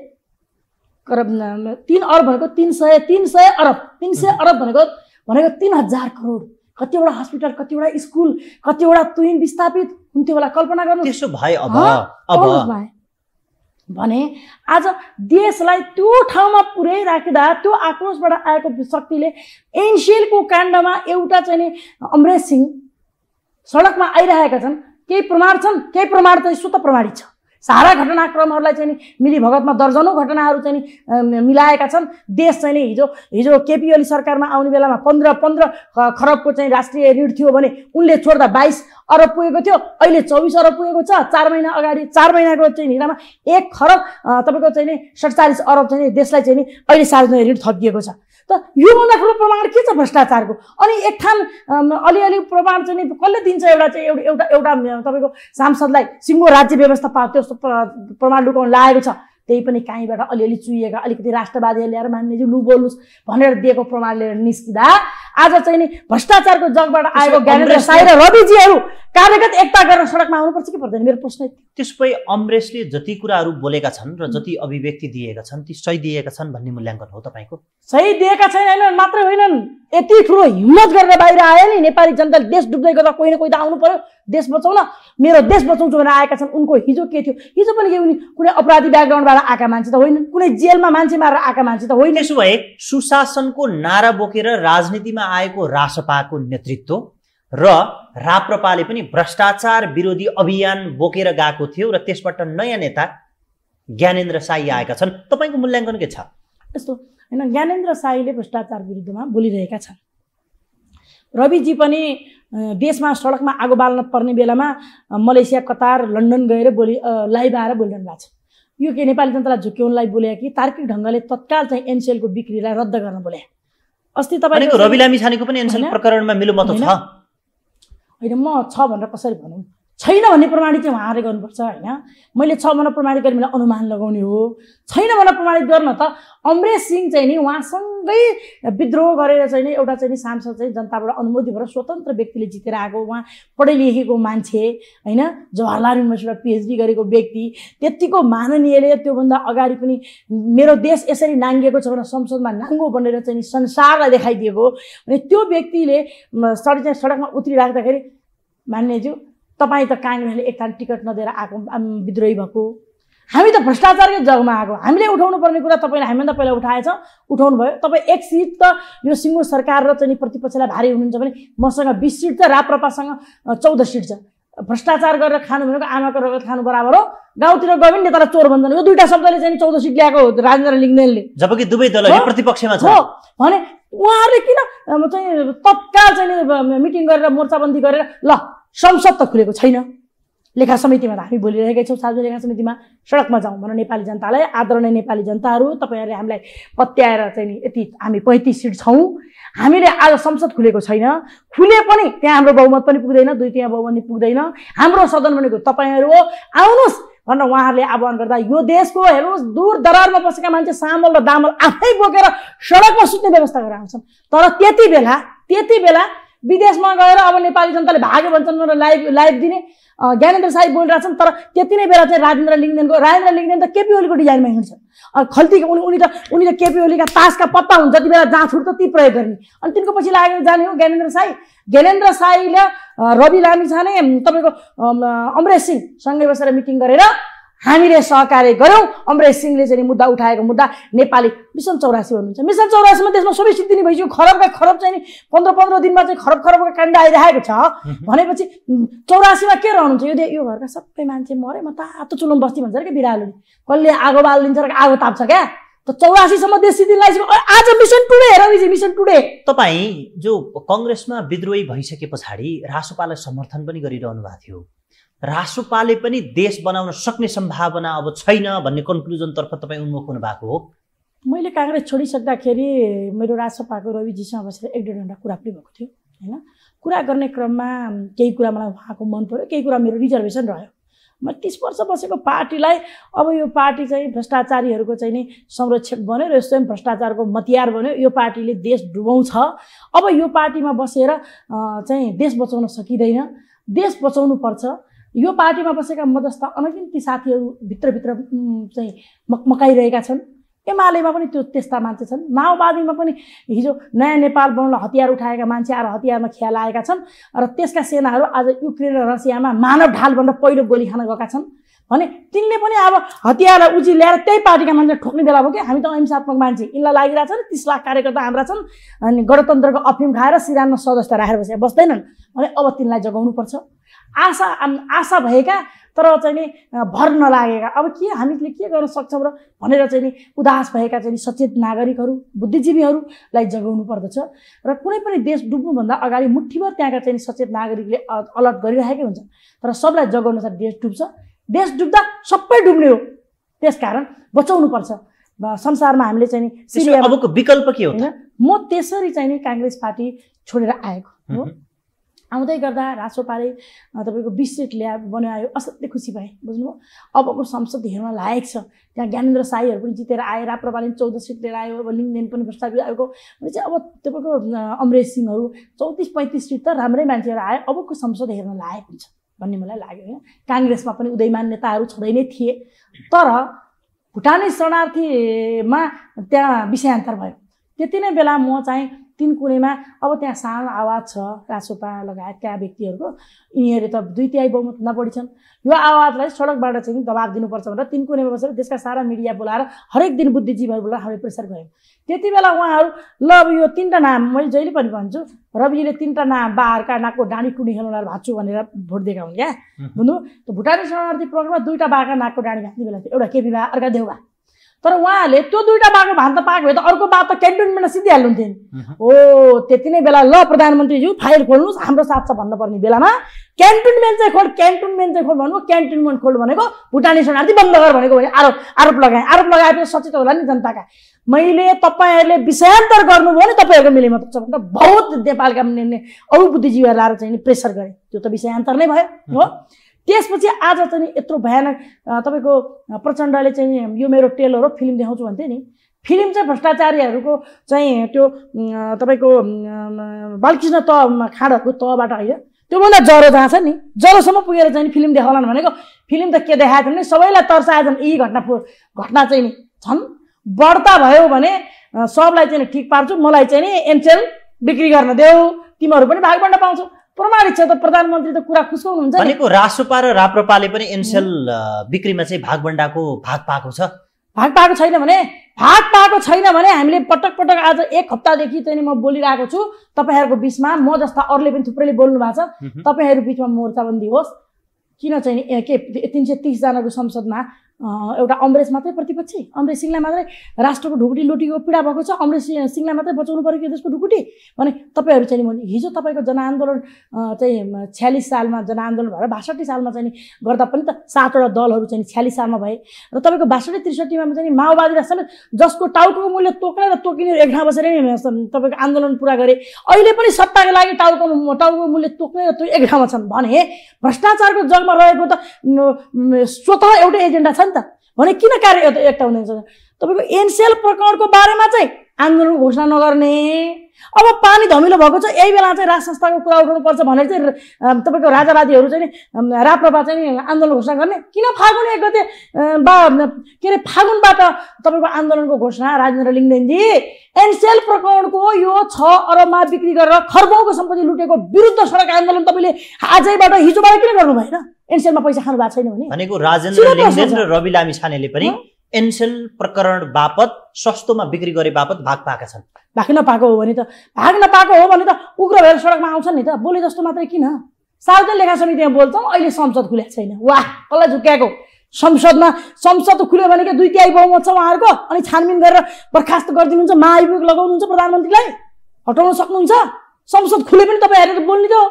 अरब तिन अरब भनेको तिन सय तिन सय अरब तिन सय अरब भनेको भनेको तिन हजार करोड कतिवटा हस्पिटल कतिवटा स्कुल कतिवटा तुइन विस्थापित हुन्थ्यो होला कल्पना गर्नु त्यसो भए अब अब भने आज देशलाई त्यो ठाउँमा पुर्याइराख्दा त्यो आक्रोशबाट आएको शक्तिले एनसिएलको काण्डमा एउटा चाहिँ नि अमरेश सिंह सडकमा आइरहेका छन् केही प्रमाण छन् केही प्रमाण त सुत प्रमाणित छ सारा घटनाक्रमहरूलाई चाहिँ नि मिलीभगतमा दर्जनौँ घटनाहरू चाहिँ नि मिलाएका छन् देश चाहिँ नि हिजो हिजो केपी ओली सरकारमा आउने बेलामा पन्ध्र पन्ध्र खरबको चाहिँ राष्ट्रिय ऋण थियो भने उनले छोड्दा बाइस अरब पुगेको थियो अहिले चौबिस अरब पुगेको छ चार महिना अगाडि चार महिनाको चाहिँ हिँडामा एक खरब तपाईँको चाहिँ नि सडचालिस अरब चाहिँ देशलाई चाहिँ नि अहिले सार्वजनिक ऋण थपिएको छ त योभन्दा ठुलो प्रमाण के छ भ्रष्टाचारको अनि एक थान अलिअलि प्रमाण चाहिँ नि कसले दिन्छ एउटा चाहिँ एउटा एउटा तपाईँको सांसदलाई सिङ्गो राज्य व्यवस्था पा त्यस्तो प्रमाण लुकाउन लागेको छ त्यही पनि काहीँबाट अलिअलि चुहिएका अलिकति राष्ट्रवादीहरू ल्याएर मान्नेजी लु बोल्नुहोस् भनेर दिएको प्रमाणले लिएर निस्किँदा आज चाहिँ नि भ्रष्टाचारको जगबाट आएको ज्ञानेन्द्र साई र रविजीहरू कार्यगत एकता गरेर सडकमा आउनुपर्छ कि पर्दैन मेरो प्रश्न त्यसपछि अमरेशले जति कुराहरू बोलेका छन् र जति अभिव्यक्ति दिएका छन् ती सही दिएका छन् भन्ने मूल्याङ्कन हो तपाईँको सही दिएका छैनन् मात्रै होइनन् यति ठुलो हिम्मत गरेर बाहिर आयो नि नेपाली जनताले देश डुब्दै गर्दा कोही न कोही त आउनु पर्यो देश बचाउन मेरो देश बचाउँछु भनेर आएका छन् उनको हिजो के थियो हिजो पनि के उनी कुनै अपराधी ब्याकग्राउन्डबाट आएका मान्छे त होइनन् कुनै जेलमा मान्छे मारेर आएका मान्छे त होइन त्यसो भए सुशासनको नारा बोकेर राजनीतिमा आएको रासपाको नेतृत्व र रा राप्रपाले पनि भ्रष्टाचार विरोधी अभियान बोकेर गएको थियो र त्यसबाट नयाँ नेता ज्ञानेन्द्र साई आएका छन् तपाईँको मूल्याङ्कन के छ यस्तो होइन ज्ञानेन्द्र साईले भ्रष्टाचार विरुद्धमा बोलिरहेका छन् रविजी पनि देशमा सडकमा आगो बाल्न पर्ने बेलामा मलेसिया कतार लन्डन गएर बोलि लाइभ आएर बोलिरहनु भएको छ यो के नेपाली जनतालाई झुक्याउनलाई बोले कि तार्किक ढङ्गले तत्काल चाहिँ एनसिएलको बिक्रीलाई रद्द गर्न बोल्या अस्ति तपाईँको रवि लामिछानेको पनि एनसेल प्रकरणमा मिलो मत छ होइन म छ भनेर कसरी भनौँ छैन भन्ने प्रमाणित चाहिँ उहाँहरूले गर्नुपर्छ होइन मैले छ महिना प्रमाणित गरेँ मलाई अनुमान लगाउने हो छैन भनेर प्रमाणित गर्न त अमरेश सिंह चाहिँ नि उहाँसँगै विद्रोह गरेर चाहिँ नि एउटा चाहिँ नि सांसद चाहिँ जनताबाट अनुमोदित भएर स्वतन्त्र व्यक्तिले जितेर आएको उहाँ पढे लेखेको मान्छे होइन जवाहरलाल युनिभर्सिटीबाट पिएचडी गरेको व्यक्ति त्यत्तिको माननीयले त्योभन्दा अगाडि पनि मेरो देश यसरी नाङ्गिएको छ भने संसदमा नाङ्गो बनेर चाहिँ नि संसारलाई देखाइदिएको अनि त्यो व्यक्तिले सडक सडकमा उत्रिराख्दाखेरि मान्यज्यू तपाईँ त काङ्ग्रेसले एकताल टिकट नदिएर आएको विद्रोही भएको हामी त भ्रष्टाचारकै जगमा आएको हामीले उठाउनु पर्ने कुरा तपाईँले हामीभन्दा पहिला उठाएछ उठाउनु भयो तपाईँ एक सिट त यो सिङ्गो सरकार र चाहिँ प्रतिपक्षलाई भारी हुनुहुन्छ भने मसँग बिस सिट छ राप्रपासँग चौध सिट छ भ्रष्टाचार गरेर खानु भनेको आमाको रगत खानु बराबर हो गाउँतिर गयो भने नेतालाई चोर भन्दैन यो दुईटा शब्दले चाहिँ चौध सिट ल्याएको राजेन्द्र लिङ्गेनले जबकि दुवै दल प्रतिपक्षमा छ भने उहाँहरूले किन चाहिँ तत्काल चाहिँ मिटिङ गरेर मोर्चाबन्दी गरेर ल संसद त खुलेको छैन लेखा समितिमा त हामी बोलिरहेकै छौँ सार्वजनिक लेखा समितिमा सडकमा जाउँ भनौँ नेपाली जनतालाई आदरणीय नेपाली जनताहरू तपाईँहरूले हामीलाई पत्याएर चाहिँ नि यति हामी पैँतिस सिट छौँ हामीले आज संसद खुलेको छैन खुले पनि त्यहाँ हाम्रो बहुमत पनि पुग्दैन दुई तिहाँ बहुमत पनि पुग्दैन हाम्रो सदन भनेको तपाईँहरू हो आउनुहोस् भनेर उहाँहरूले आह्वान गर्दा यो देशको हेर्नुहोस् दूर दरारमा बसेका मान्छे सामल र दामल आफै बोकेर सडकमा सुत्ने व्यवस्था गरेर आउँछन् तर त्यति बेला त्यति बेला विदेशमा गएर अब नेपाली जनताले भाग्यो भन्छन् र लाइभ लाइभ दिने ज्ञानेन्द्र साई बोलिरहेछन् तर त्यति नै बेला चाहिँ राजेन्द्र लिङ्गदेनको राजेन्द्र लिङ्गदेन त केपी ओलीको डिजाइनमा हिँड्छन् खल्ती उनी उनी त उनी त केपी ओलीका तासका पत्ता हुन्छ जति बेला जाँच उठ्छ त ती प्रयोग गर्ने अनि तिनको पछि लागेर जाने हो ज्ञानेन्द्र साई ज्ञानेन्द्र साईले रवि लामिछाने तपाईँको अमरेश सिंहसँगै बसेर मिटिङ गरेर हामीले सहकार्य गऱ्यौँ अमरेश सिंहले चाहिँ मुद्दा उठाएको मुद्दा नेपाली मिसन चौरासी भन्नुहुन्छ मिसन चौरासीमा त्यसमा सबै सिद्धि भइसक्यो खरबका खरब चाहिँ पन्ध्र पन्ध्र दिनमा चाहिँ खरब खरबका काण्ड आइरहेको छ भनेपछि चौरासीमा के रहनुहुन्छ यो यो घरका सबै मान्छे मरे म तातो चुलोम बस्ती भन्छ क्या बिरालोले कसले आगो बालिदिन्छ र आगो ताप्छ क्या त चौरासीसम्म देश दिन आज मिसन टुडे हेर मिसन टुडे तपाईँ जो कङ्ग्रेसमा विद्रोही भइसके पछाडि रासोपालाई समर्थन पनि गरिरहनु भएको थियो रासोपाले पनि देश बनाउन सक्ने सम्भावना अब छैन भन्ने कन्क्लुजनतर्फ तपाईँ उन्मुख हुनुभएको हो मैले काङ्ग्रेस छोडिसक्दाखेरि मेरो राजसभाको रविजीसँग बसेर एक डेढ घन्टा कुरा पनि भएको थियो होइन कुरा गर्ने क्रममा केही कुरा मलाई उहाँको मन पऱ्यो केही कुरा मेरो रिजर्भेसन रह्यो म तिस वर्ष बसेको पार्टीलाई अब यो पार्टी चाहिँ भ्रष्टाचारीहरूको चाहिँ नि संरक्षक बन्यो र स्वयं भ्रष्टाचारको मतियार बन्यो यो पार्टीले देश डुबाउँछ अब यो पार्टीमा बसेर चाहिँ देश बचाउन सकिँदैन देश बचाउनु पर्छ यो पार्टीमा बसेका म जस्ता अनगिन्ती साथीहरू भित्रभित्र चाहिँ मकाइरहेका छन् एमालेमा पनि त्यो त्यस्ता मान्छे छन् माओवादीमा पनि हिजो नयाँ नेपाल बनाउन हतियार उठाएका मान्छे आएर हतियारमा लागेका छन् र त्यसका सेनाहरू आज युक्रेन र रसियामा मानव ढाल भनेर पहिलो गोली खान गएका छन् भने तिनले पनि अब हतियार उजी ल्याएर त्यही पार्टीका मान्छे ठोक्ने बेला भयो कि हामी त अहिंसात्मक मान्छे यिनलाई लागिरहेको छ नि तिस लाख कार्यकर्ता हाम्रा छन् अनि गणतन्त्रको अफिम खाएर सिरानमा सदस्य राखेर बसेर बस्दैनन् भने अब तिनलाई जगाउनुपर्छ आशा आशा भएका तर चाहिँ नि भर नलागेका अब के हामीले के गर्न सक्छौँ र भनेर चाहिँ नि उदास भएका चाहिँ सचेत नागरिकहरू बुद्धिजीवीहरूलाई जगाउनु पर्दछ र कुनै पनि देश डुब्नुभन्दा अगाडि मुठीभर त्यहाँका चाहिँ सचेत नागरिकले अलर्ट गरिरहेकै हुन्छ तर सबलाई जगाउनु छ देश डुब्छ देश डुब्दा सबै डुब्ने हो त्यस कारण बचाउनुपर्छ संसारमा हामीले चाहिँ नि अबको विकल्प के हो म त्यसरी चाहिँ नि काङ्ग्रेस पार्टी छोडेर आएको हो आउँदै गर्दा रासोपाले तपाईँको बिस सिट बन्यो बनायो असाध्यै खुसी भएँ बुझ्नुभयो अबको संसद हेर्न लायक छ त्यहाँ ज्ञानेन्द्र साईहरू पनि जितेर आए राप्रपाले पनि चौध सिट लिएर आयो अब लिङ्गदेन पनि प्रस्तावित आएको भने चाहिँ अब तपाईँको अमरेश सिंहहरू चौतिस पैँतिस सिट त राम्रै मान्छेहरू आयो अबको संसद हेर्न लायक हुन्छ भन्ने मलाई लाग्यो होइन काङ्ग्रेसमा पनि उदयमान नेताहरू छँदै नै थिए तर भुटानी शरणार्थीमा त्यहाँ विषयान्तर भयो त्यति नै बेला म चाहिँ तिन कुनेमा अब त्यहाँ सानो आवाज छ रासोपा लगायतका व्यक्तिहरूको यिनीहरू त दुई तिहाई बहुमतभन्दा बढी छन् यो आवाजलाई सडकबाट चाहिँ दबाब दिनुपर्छ भनेर तिन कुनेमा बसेर देशका सारा मिडिया बोलाएर हरेक दिन बुद्धिजीवीहरू बोलाएर हामीले प्रेसर गयौँ त्यति बेला उहाँहरू ल अब यो तिनवटा नाम मैले जहिले पनि भन्छु रविजीले तिनवटा नाम बारका नाकको डाँडी कुनी उनीहरू भाँच्छु भनेर भोट दिएका हुन् क्या भन्नु त भुटानी शरणार्थी प्रोग्राममा दुईवटा बाका नाकको डाँडी भाँच्ने बेला थियो एउटा केपी बा अर्का देउबा तर उहाँहरूले त्यो दुईवटा बाटो भान त पाएको भए त अर्को बाटो त क्यान्टोनमेन्टमा सिद्धिहाल्नुहुन्थ्यो नि हो त्यति नै बेला ल प्रधानमन्त्रीज्यू फाइल खोल्नुहोस् हाम्रो साथ छ भन्नुपर्ने बेलामा क्यान्टोनमेन्ट चाहिँ खोल क्यान्टोनमेन्ट चाहिँ खोल भन्नुभयो क्यान्टोनमेन्ट खोल भनेको भुटानी शरणार्थी बन्द गर भनेको भने आरोप आरोप लगाएँ आरोप लगाएपछि सचेत होला नि जनताका मैले तपाईँहरूले विषयान्तर गर्नुभयो नि तपाईँहरूको मिलेमा पुग्छ भनेर बहुत नेपालका अरू बुद्धिजीवीहरू आएर चाहिँ प्रेसर गरेँ त्यो त विषयान्तर नै भयो हो त्यसपछि आज चाहिँ यत्रो भयानक तपाईँको प्रचण्डले चाहिँ यो मेरो टेलर हो फिल्म देखाउँछु भन्थे नि फिल्म चाहिँ भ्रष्टाचारीहरूको चाहिँ त्यो तपाईँको बालकृष्ण त खाँडहरूको तहबाट होइन त्योभन्दा जरो जहाँ छ नि जरोसम्म पुगेर चाहिँ फिल्म देखाउलान् भनेको फिल्म त के देखाएको भने सबैलाई तर्साएछन् यी घटना घटना चाहिँ नि छन् बढ्ता भयो भने सबलाई चाहिँ ठिक पार्छु मलाई चाहिँ नि एमसेल बिक्री गर्न देऊ तिमीहरू पनि भागबाट पाउँछौ प्रमाणित छ त प्रधानमन्त्री त कुरा खुसको हुन्छ भनेको रासोपा र राप्रपाले पनि एनसेल बिक्रीमा चाहिँ भागभन्डाको भाग पाएको छ भाग पाएको छैन भने भाग पाएको छैन भने हामीले पटक पटक आज एक हप्तादेखि चाहिँ म बोलिरहेको छु तपाईँहरूको बिचमा म जस्ता अरूले पनि थुप्रैले बोल्नु भएको छ तपाईँहरू बिचमा मोर्चाबन्दी होस् किन चाहिँ के तिन सय तिसजनाको संसदमा एउटा अमरेश मात्रै प्रतिपक्षी अमरेश सिंहलाई मात्रै राष्ट्रको ढुकुटी लुटीको पीडा भएको छ अमरेश सिंहलाई मात्रै बचाउनु पऱ्यो कि देशको ढुकुटी भने तपाईँहरू चाहिँ नि हिजो तपाईँको जनआन्दोलन चाहिँ छ्यालिस सालमा जनआन्दोलन भएर बासठी सालमा चाहिँ गर्दा पनि त सातवटा दलहरू चाहिँ छ्यालिस सालमा भए र तपाईँको बासठी त्रिसठीमा चाहिँ माओवादी समेत जसको टाउको मूल्य तोक्ने र तोकिने एक ठाउँ बसेर नै तपाईँको आन्दोलन पुरा गरे अहिले पनि सत्ताको लागि टाउको टाउको मूल्य तोक्ने र त्यो एक ठाउँमा छन् भने भ्रष्टाचारको जगमा रहेको त स्वतः एउटै एजेन्डा छ नि त भने किन कार्य एकता हुँदैन तपाईँको एनसिएल प्रकरणको बारेमा चाहिँ आन्दोलन घोषणा नगर्ने अब पानी धमिलो भएको छ यही बेला चाहिँ राज संस्थाको कुरा उठाउनुपर्छ भनेर चाहिँ तपाईँको राजावादीहरू चाहिँ राप्रपा चाहिँ आन्दोलन घोषणा गर्ने किन फागुन एक गते बा के अरे फागुनबाट तपाईँको आन्दोलनको घोषणा राजेन्द्र लिङ्गदेनजी एनसिएल प्रकरणको यो छ अरबमा बिक्री गरेर खर्बौँको सम्पत्ति लुटेको विरुद्ध सडक आन्दोलन तपाईँले आजैबाट हिजोबाट किन गर्नु भएन एनसेलमा पैसा खानु भएको छैन भनेको राजेन्द्र रवि लामी छानेले पनि एनसेल प्रकरण बापत सस्तोमा बिक्री गरे बापत भाग पाएका छन् भाग नपाएको हो भने त भाग नपाएको हो भने त उग्र भएर सडकमा आउँछ नि त बोले जस्तो मात्रै किन सार्वजनिक लेखा समितिमा बोल्छौँ अहिले संसद खुलेको छैन वाह कसलाई झुक्याएको संसदमा संसद खुल्यो भने के दुई तिहाई बहुमत छ उहाँहरूको अनि छानबिन गरेर बर्खास्त गरिदिनुहुन्छ महाभियोग लगाउनुहुन्छ प्रधानमन्त्रीलाई हटाउन सक्नुहुन्छ संसद खुले पनि तपाईँ हेरेर बोल्ने त हो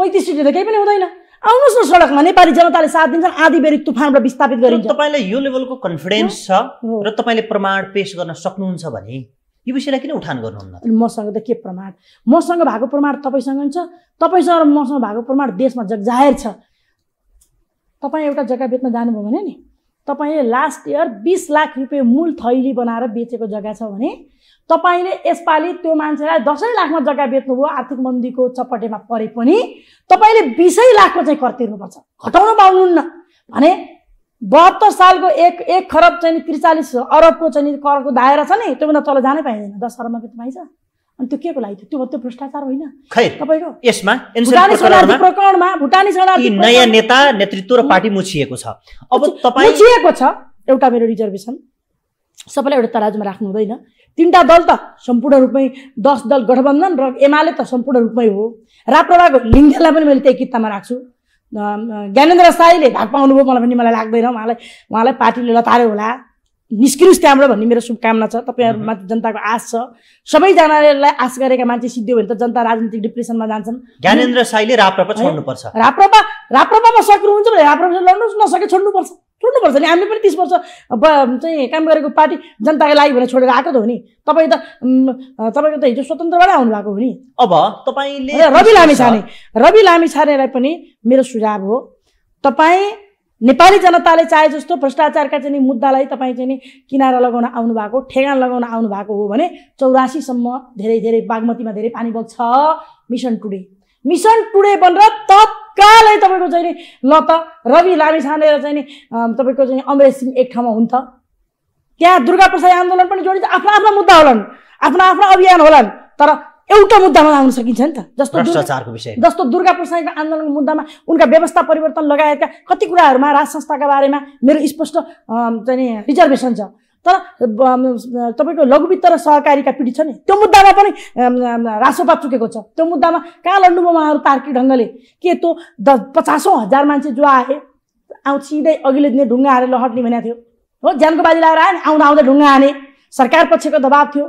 पैँतिस सिटले त केही पनि हुँदैन आउनुहोस् न सडकमा नेपाली जनताले साथ दिन्छन् आधी बेरी तुफानबाट विस्थापित गरिन्छ तपाईँलाई यो लेभलको कन्फिडेन्स छ र तपाईँले प्रमाण पेस गर्न सक्नुहुन्छ भने यो विषयलाई किन उठान गर्नुहुन्न मसँग त के प्रमाण मसँग भएको प्रमाण तपाईँसँग छ तपाईँसँग मसँग भएको प्रमाण देशमा जग जाहेर छ तपाईँ एउटा जग्गा बेच्न जानुभयो भने नि तपाईँले लास्ट इयर बिस लाख रुपियाँ मूल थैली बनाएर बेचेको जग्गा छ भने तपाईँले यसपालि त्यो मान्छेलाई दसैँ लाखमा जग्गा बेच्नुभयो आर्थिक मन्दीको चपटेमा परे पनि तपाईँले बिसै लाखको चाहिँ कर तिर्नुपर्छ घटाउनु पाउनुहुन्न भने बहत्तर सालको एक एक खरब चाहिँ त्रिचालिस अरबको चाहिँ करको दायरा छ नि त्योभन्दा तल जानै पाइँदैन दस अरबमा त पाइन्छ अनि त्यो के को लागि त्यो त्यो भ्रष्टाचार होइन खै तपाईँको यसमा प्रकरणमा भुटानी शरणार्थी नयाँ नेता नेतृत्व र पार्टी मुछिएको छ अब तपाईँ मुछिएको छ एउटा मेरो रिजर्भेसन सबैलाई एउटा तराजुमा राख्नु हुँदैन तिनवटा दल त सम्पूर्ण रूपमै दस दल गठबन्धन र एमाले त सम्पूर्ण रूपमै हो राप्रभाको लिङ्गेललाई पनि मैले त्यही कितामा राख्छु ज्ञानेन्द्र साईले भाग पाउनुभयो मलाई पनि मलाई लाग्दैन उहाँलाई उहाँलाई पार्टीले लतार्यो होला निस्किनुहोस् त्यहाँबाट भन्ने मेरो शुभकामना छ तपाईँहरूमाथि जनताको आश छ सबैजनालाई आश गरेका मान्छे सिद्धि भने त जनता राजनीतिक डिप्रेसनमा जान्छन् ज्ञानेन्द्र साईले राप्रपा छोड्नुपर्छ राप्रपा राप्रपामा सक्नुहुन्छ भने राप्रपा लड्नुहोस् नसके छोड्नुपर्छ छोड्नुपर्छ नि हामीले पनि तिस वर्ष चाहिँ काम गरेको पार्टी जनताको लागि भनेर छोडेर आएको त हो नि तपाईँ त तपाईँको त हिजो स्वतन्त्रबाटै आउनु भएको हो नि अब तपाईँले रवि लामी छाने रवि लामी छानेलाई पनि मेरो सुझाव हो तपाईँ नेपाली जनताले चाहे जस्तो भ्रष्टाचारका चाहिँ मुद्दालाई तपाईँ चाहिँ किनारा लगाउन आउनु भएको ठेगान लगाउन आउनु भएको हो भने चौरासीसम्म धेरै धेरै बागमतीमा धेरै पानी बग्छ मिसन टुडे मिसन टुडे भनेर तत्कालै तपाईँको चाहिँ नि ल त रवि लामिछाने र चाहिँ नि तपाईँको चाहिँ अमरेश सिंह एक ठाउँमा हुन्छ त्यहाँ दुर्गा प्रसाद आन्दोलन पनि जोडिन्छ आफ्ना आफ्ना मुद्दा होलान् आफ्ना आफ्ना अभियान होलान् तर एउटा मुद्दामा आउन सकिन्छ नि त जस्तो विषय जस्तो दुर्गा प्रसाईको आन्दोलनको मुद्दामा उनका व्यवस्था परिवर्तन लगायतका कति कुराहरूमा राज संस्थाका बारेमा मेरो स्पष्ट चाहिँ रिजर्भेसन छ तर तपाईँको लघुवित्त र सहकारीका पीडित छ नि त्यो मुद्दामा पनि रासोपा चुकेको छ त्यो मुद्दामा कहाँ लड्नुभयो उहाँहरू तार्किक ढङ्गले के त्यो द पचासौँ हजार मान्छे जो आए आउँ सिधै अघिल्लो दिने ढुङ्गा हालेर लहट्ने भनेको थियो हो ज्यानको बाजी लगाएर आयो नि आउँदा आउँदा ढुङ्गा हाने सरकार पक्षको दबाब थियो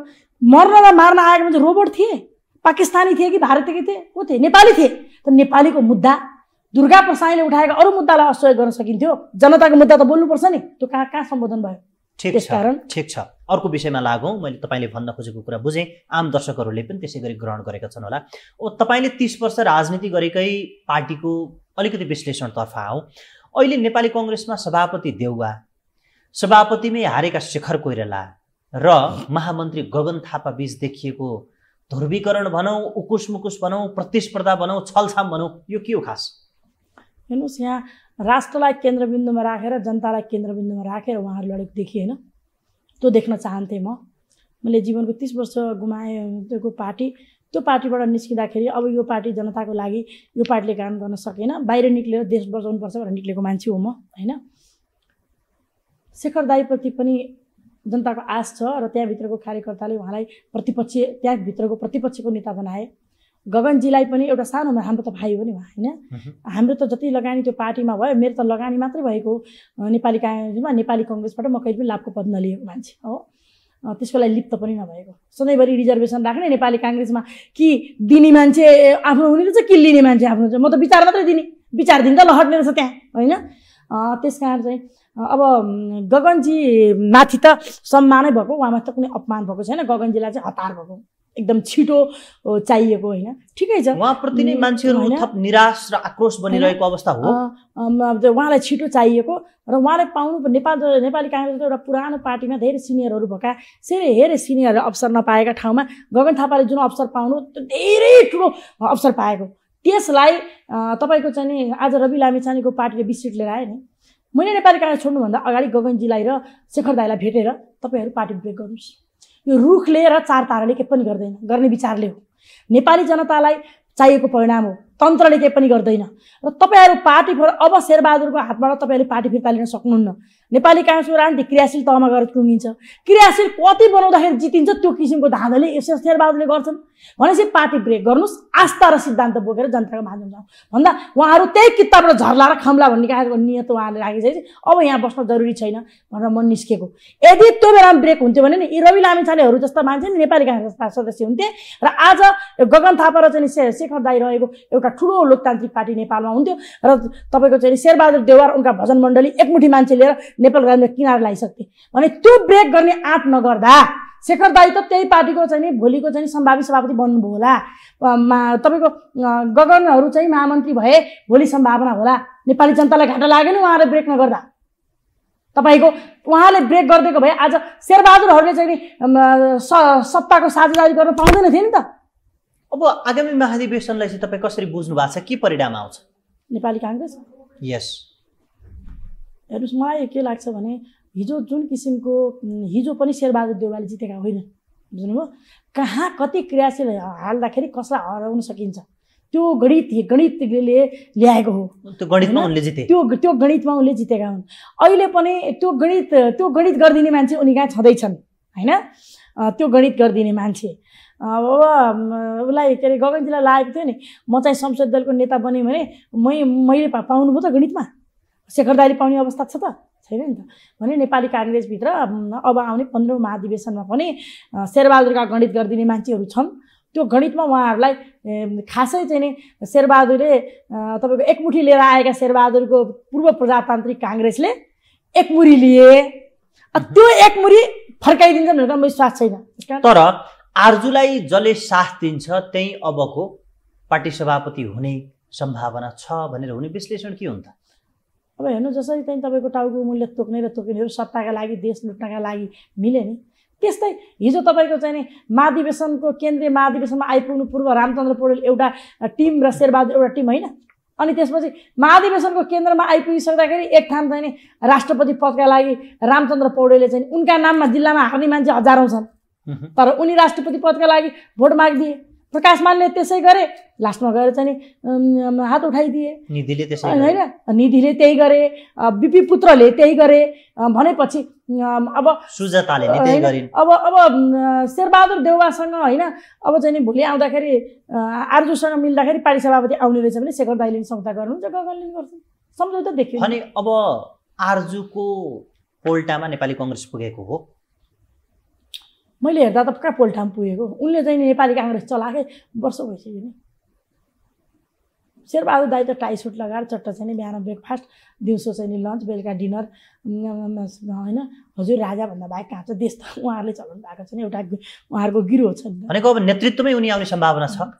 मर्न र मार्न आएको मान्छे रोबोट थिए पाकिस्तानी थिए कि भारतीय थिए को थिए नेपाली थिए त नेपालीको मुद्दा दुर्गा प्रसाईले उठाएका अरू मुद्दालाई असहयोग गर्न सकिन्थ्यो जनताको मुद्दा त बोल्नुपर्छ नि त्यो कहाँ कहाँ सम्बोधन भयो ठिक छ ठिक छ अर्को विषयमा लागौँ मैले तपाईँले भन्न खोजेको कुरा बुझेँ आम दर्शकहरूले पनि त्यसै गरी ग्रहण गरेका छन् होला ओ तपाईँले तिस वर्ष राजनीति गरेकै पार्टीको अलिकति विश्लेषणतर्फ आऊ अहिले नेपाली कङ्ग्रेसमा सभापति देउवा सभापतिमै हारेका शेखर कोइराला र महामन्त्री गगन थापा बीच देखिएको ध्रुवीकरण भनौँ उकुस मुकुस भनौँ प्रतिस्पर्धा भनौँ छलछाम भनौँ यो के हो खास हेर्नुहोस् यहाँ राष्ट्रलाई केन्द्रबिन्दुमा राखेर जनतालाई केन्द्रबिन्दुमा राखेर उहाँहरू लडेको देखिएन त्यो देख्न चाहन्थेँ म मैले जीवनको तिस वर्ष गुमाएको पार्टी त्यो पार्टीबाट निस्किँदाखेरि अब यो पार्टी जनताको लागि यो पार्टीले काम गर्न सकेन बाहिर निक्लेर देश बचाउनुपर्छ भनेर निक्लेको मान्छे हो म होइन शेखर दाईप्रति पनि जनताको आश छ र त्यहाँभित्रको कार्यकर्ताले उहाँलाई प्रतिपक्ष त्यहाँभित्रको प्रतिपक्षको नेता बनाए गगनजीलाई पनि एउटा सानो हाम्रो त भाइ हो नि उहाँ होइन हाम्रो त जति लगानी त्यो पार्टीमा भयो मेरो त लगानी मात्रै भएको नेपाली काङ्ग्रेसमा नेपाली कङ्ग्रेसबाट म कहिले पनि लाभको पद नलिएको मान्छे हो त्यसको लागि लिप्त पनि नभएको सधैँभरि रिजर्भेसन राख्ने नेपाली काङ्ग्रेसमा कि दिने मान्छे आफ्नो हुने रहेछ कि लिने मान्छे आफ्नो म त विचार मात्रै दिने विचार दिँदा लहट्ने रहेछ त्यहाँ होइन त्यस कारण चाहिँ अब गगनजी माथि त सम्मानै भएको उहाँमा त कुनै अपमान भएको छैन गगनजीलाई चाहिँ हतार भएको एकदम छिटो चाहिएको होइन ठिकै छ उहाँप्रति नै मान्छेहरू थप निराश र आक्रोश बनिरहेको अवस्था हो उहाँलाई छिटो चाहिएको र उहाँले पाउनु नेपाल नेपाली काङ्ग्रेसको एउटा पुरानो पार्टीमा धेरै सिनियरहरू भएका धेरै हेरे सिनियर अवसर नपाएका ठाउँमा गगन थापाले जुन अवसर पाउनु त्यो धेरै ठुलो अवसर पाएको त्यसलाई तपाईँको चाहिँ नि आज रवि लामिछानेको पार्टीले बिस सिट लिएर आयो नि मैले नेपाली काङ्ग्रेस छोड्नुभन्दा अगाडि गगनजीलाई र शेखर दाईलाई भेटेर तपाईँहरू पार्टी ब्रेक गर्नुहोस् यो रुखले र चार ताराले केही पनि गर्दैन गर्ने विचारले हो नेपाली जनतालाई चाहिएको परिणाम हो तन्त्रले केही पनि गर्दैन र तपाईँहरू पार्टी फेर अब शेरबहादुरको हातबाट तपाईँहरूले पार्टी फिर्ता लिन सक्नुहुन्न नेपाली काङ्ग्रेसको राजनीति क्रियाशील तहमा गएर टुङ्गिन्छ क्रियाशील कति बनाउँदाखेरि जितिन्छ त्यो किसिमको धाँधले यसो शेरबहादुरले गर्छन् भनेपछि पार्टी ब्रेक गर्नुहोस् आस्था र सिद्धान्त बोकेर जनताको माध्यम जाउँ भन्दा उहाँहरू त्यही किताबबाट झर्ला र खम्ला भन्ने कार्यको नियत उहाँले राखिसकेपछि अब यहाँ बस्न जरुरी छैन भनेर म निस्केको यदि त्यो बेलामा ब्रेक हुन्थ्यो भने नि यी रवि लामिछानेहरू जस्ता मान्छे नि नेपाली काङ्ग्रेसका सदस्य हुन्थे र आज गगन थापा र चाहिँ शेखर दाई रहेको एउटा ठुलो लोकतान्त्रिक पार्टी नेपालमा हुन्थ्यो र तपाईँको चाहिँ शेरबहादुर देवार उनका भजन मण्डली एकमुठी मान्छे लिएर नेपाल गएर किनार लगाइसक्थे भने त्यो ब्रेक गर्ने आँट नगर्दा शेखर दाई त त्यही पार्टीको चाहिँ नि भोलिको चाहिँ सम्भावित सभापति बन्नुभयो होला तपाईँको गगनहरू चाहिँ महामन्त्री भए भोलि सम्भावना होला नेपाली जनतालाई घाटा लागेन उहाँले ब्रेक नगर्दा तपाईँको उहाँले ब्रेक गरिदिएको भए आज शेरबहादुरहरूले चाहिँ नि सत्ताको साझेदारी गर्न पाउँदैन थियो नि त अब आगामी महाधिवेशनलाई चाहिँ तपाईँ कसरी बुझ्नु भएको छ के परिणाम आउँछ नेपाली काङ्ग्रेस यस हेर्नुहोस् मलाई के लाग्छ भने हिजो जुन किसिमको हिजो पनि शेरबहादुर देउवाले जितेका होइन बुझ्नुभयो कहाँ कति क्रियाशील हाल्दाखेरि कसलाई हराउन सकिन्छ त्यो गणित गणितले ल्याएको हो त्यो गणितमा उनले जिते त्यो त्यो गणितमा उनले जितेका हुन् अहिले पनि त्यो गणित त्यो गणित गरिदिने मान्छे उनी कहाँ छँदैछन् होइन त्यो गणित गरिदिने मान्छे अब उसलाई के अरे गगनजीलाई लागेको थियो नि म चाहिँ संसद दलको नेता बनेँ भने मै मैले पाउनुभयो त गणितमा सेखरदारी पाउने अवस्था छ त छैन नि त भने नेपाली काङ्ग्रेसभित्र अब आउने पन्ध्रौँ महाधिवेशनमा पनि शेरबहादुरका गणित गरिदिने मान्छेहरू छन् त्यो गणितमा उहाँहरूलाई खासै चाहिँ नि शेरबहादुरले तपाईँको एकमुठी लिएर आएका शेरबहादुरको पूर्व प्रजातान्त्रिक काङ्ग्रेसले एकमुरी लिए त्यो एकमुरी फर्काइदिन्छन् भनेर म विश्वास छैन तर आर्जुलाई जसले साथ दिन्छ त्यही अबको पार्टी सभापति हुने सम्भावना छ भनेर हुने विश्लेषण के हुन्छ अब हेर्नु जसरी चाहिँ तपाईँको टाउको मूल्य तोक्ने र तोक्नेहरू सत्ताका लागि देश लुट्नका लागि मिले नि त्यस्तै हिजो तपाईँको चाहिँ नि महाधिवेशनको केन्द्रीय महाधिवेशनमा आइपुग्नु पूर्व रामचन्द्र पौडेल एउटा टिम र शेरबहादुर एउटा टिम होइन अनि त्यसपछि महाधिवेशनको केन्द्रमा आइपुगिसक्दाखेरि एक ठाउँ चाहिँ नि राष्ट्रपति पदका लागि रामचन्द्र पौडेलले चाहिँ उनका नाममा जिल्लामा हार्ने मान्छे हजारौँ छन् तर उनी राष्ट्रपति पदका लागि भोट माग दिए प्रकाश मानले त्यसै गरे लास्टमा गएर चाहिँ हात उठाइदिए निधिले त्यसै होइन निधिले त्यही गरे बिपी पुत्रले त्यही गरे भनेपछि अब सुजाताले अब अब शेरबहादुर देउवासँग होइन अब चाहिँ नि भोलि आउँदाखेरि आर्जुसँग मिल्दाखेरि पार्टी सभापति आउने रहेछ भने शेखर दाइले सम्झौता गर्नुहुन्छ गगनले गर्छन् सम्झौता देखियो अनि अब आर्जुको पोल्टामा नेपाली कङ्ग्रेस पुगेको हो मैले हेर्दा त पुरा पोलठाम पुगेको उनले चाहिँ नेपाली काङ्ग्रेस चलाएकै वर्ष भइसक्यो नि शेरबहादुर दाई त टाई सुट लगाएर चट्टा चाहिँ बिहान ब्रेकफास्ट दिउँसो चाहिँ नि लन्च बेलुका डिनर होइन हजुर राजाभन्दा बाहेक कहाँ छ देश त उहाँहरूले चलाउनु भएको छ नि एउटा उहाँहरूको गिरोह छ भनेको अब नेतृत्वमै उनी आउने सम्भावना छ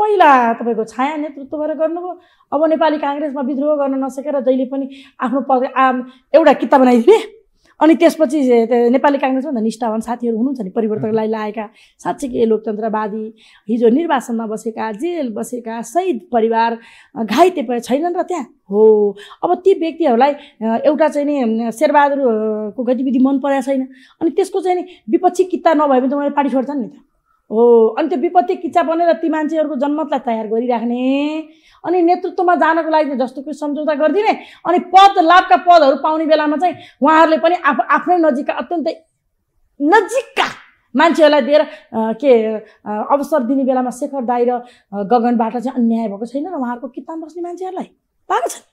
पहिला तपाईँको छाया नेतृत्व नेतृत्वबाट गर्नुभयो अब नेपाली काङ्ग्रेसमा विद्रोह गर्न नसकेर जहिले पनि आफ्नो पद एउटा किताब बनाइदिने अनि त्यसपछि नेपाली काङ्ग्रेसभन्दा निष्ठावान साथीहरू हुनुहुन्छ नि परिवर्तनलाई लाएका साँच्चै साँच्चीकै लोकतन्त्रवादी हिजो निर्वाचनमा बसेका जेल बसेका सहीद परिवार घाइते छैनन् र त्यहाँ हो अब ती व्यक्तिहरूलाई एउटा चाहिँ नि शेरबहादुरको गतिविधि मन परेको छैन अनि त्यसको चाहिँ नि विपक्षी किता नभए पनि त उनीहरूले पार्टी छोड्छन् नि त हो अनि त्यो विपत्ति किच्चा बनेर ती मान्छेहरूको जनमतलाई तयार गरिराख्ने अनि नेतृत्वमा जानको लागि जस्तो कि सम्झौता गरिदिने अनि पद लाभका पदहरू पाउने बेलामा चाहिँ उहाँहरूले पनि आफ आफ्नै नजिकका अत्यन्तै नजिकका मान्छेहरूलाई दिएर के अवसर दिने बेलामा शेखर दाई र गगनबाट चाहिँ अन्याय भएको छैन र उहाँहरूको किताब बस्ने मान्छेहरूलाई पाएको छन्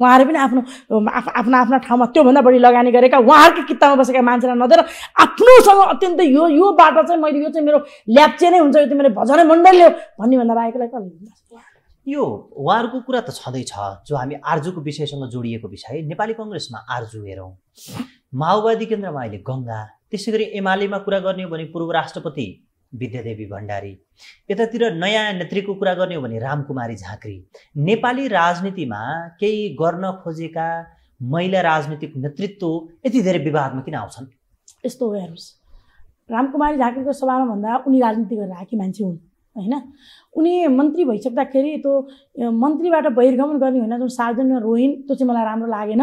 उहाँहरू पनि आफ्नो आफ्ना आफ्ना ठाउँमा त्योभन्दा बढी लगानी गरेका उहाँहरूकै कित्तामा बसेका मान्छेलाई नदिएर आफ्नोसँग अत्यन्तै यो यो बाटो चाहिँ मैले यो चाहिँ मेरो ल्याप्चे नै हुन्छ यो चाहिँ मेरो भजन मण्डलले भन्ने भन्दा बाहेकलाई कसले यो उहाँहरूको कुरा त छँदैछ जो हामी आर्जुको विषयसँग जोडिएको विषय नेपाली कङ्ग्रेसमा आर्जु हेरौँ माओवादी केन्द्रमा अहिले गङ्गा त्यसै गरी एमालेमा कुरा गर्ने हो भने पूर्व राष्ट्रपति विद्यादेवी भण्डारी यतातिर नयाँ नेत्रीको कुरा गर्ने हो भने रामकुमारी झाँक्री नेपाली राजनीतिमा केही गर्न खोजेका महिला राजनीतिक नेतृत्व यति धेरै विवादमा किन आउँछन् यस्तो हो हेर्नुहोस् रामकुमारी झाँक्रीको सभामा भन्दा उनी राजनीति गरेर आएकी मान्छे हुन् होइन उनी मन्त्री भइसक्दाखेरि त्यो मन्त्रीबाट बहिर्गमन गर्ने होइन जुन सार्वजनिक रोहिन त्यो चाहिँ मलाई राम्रो लागेन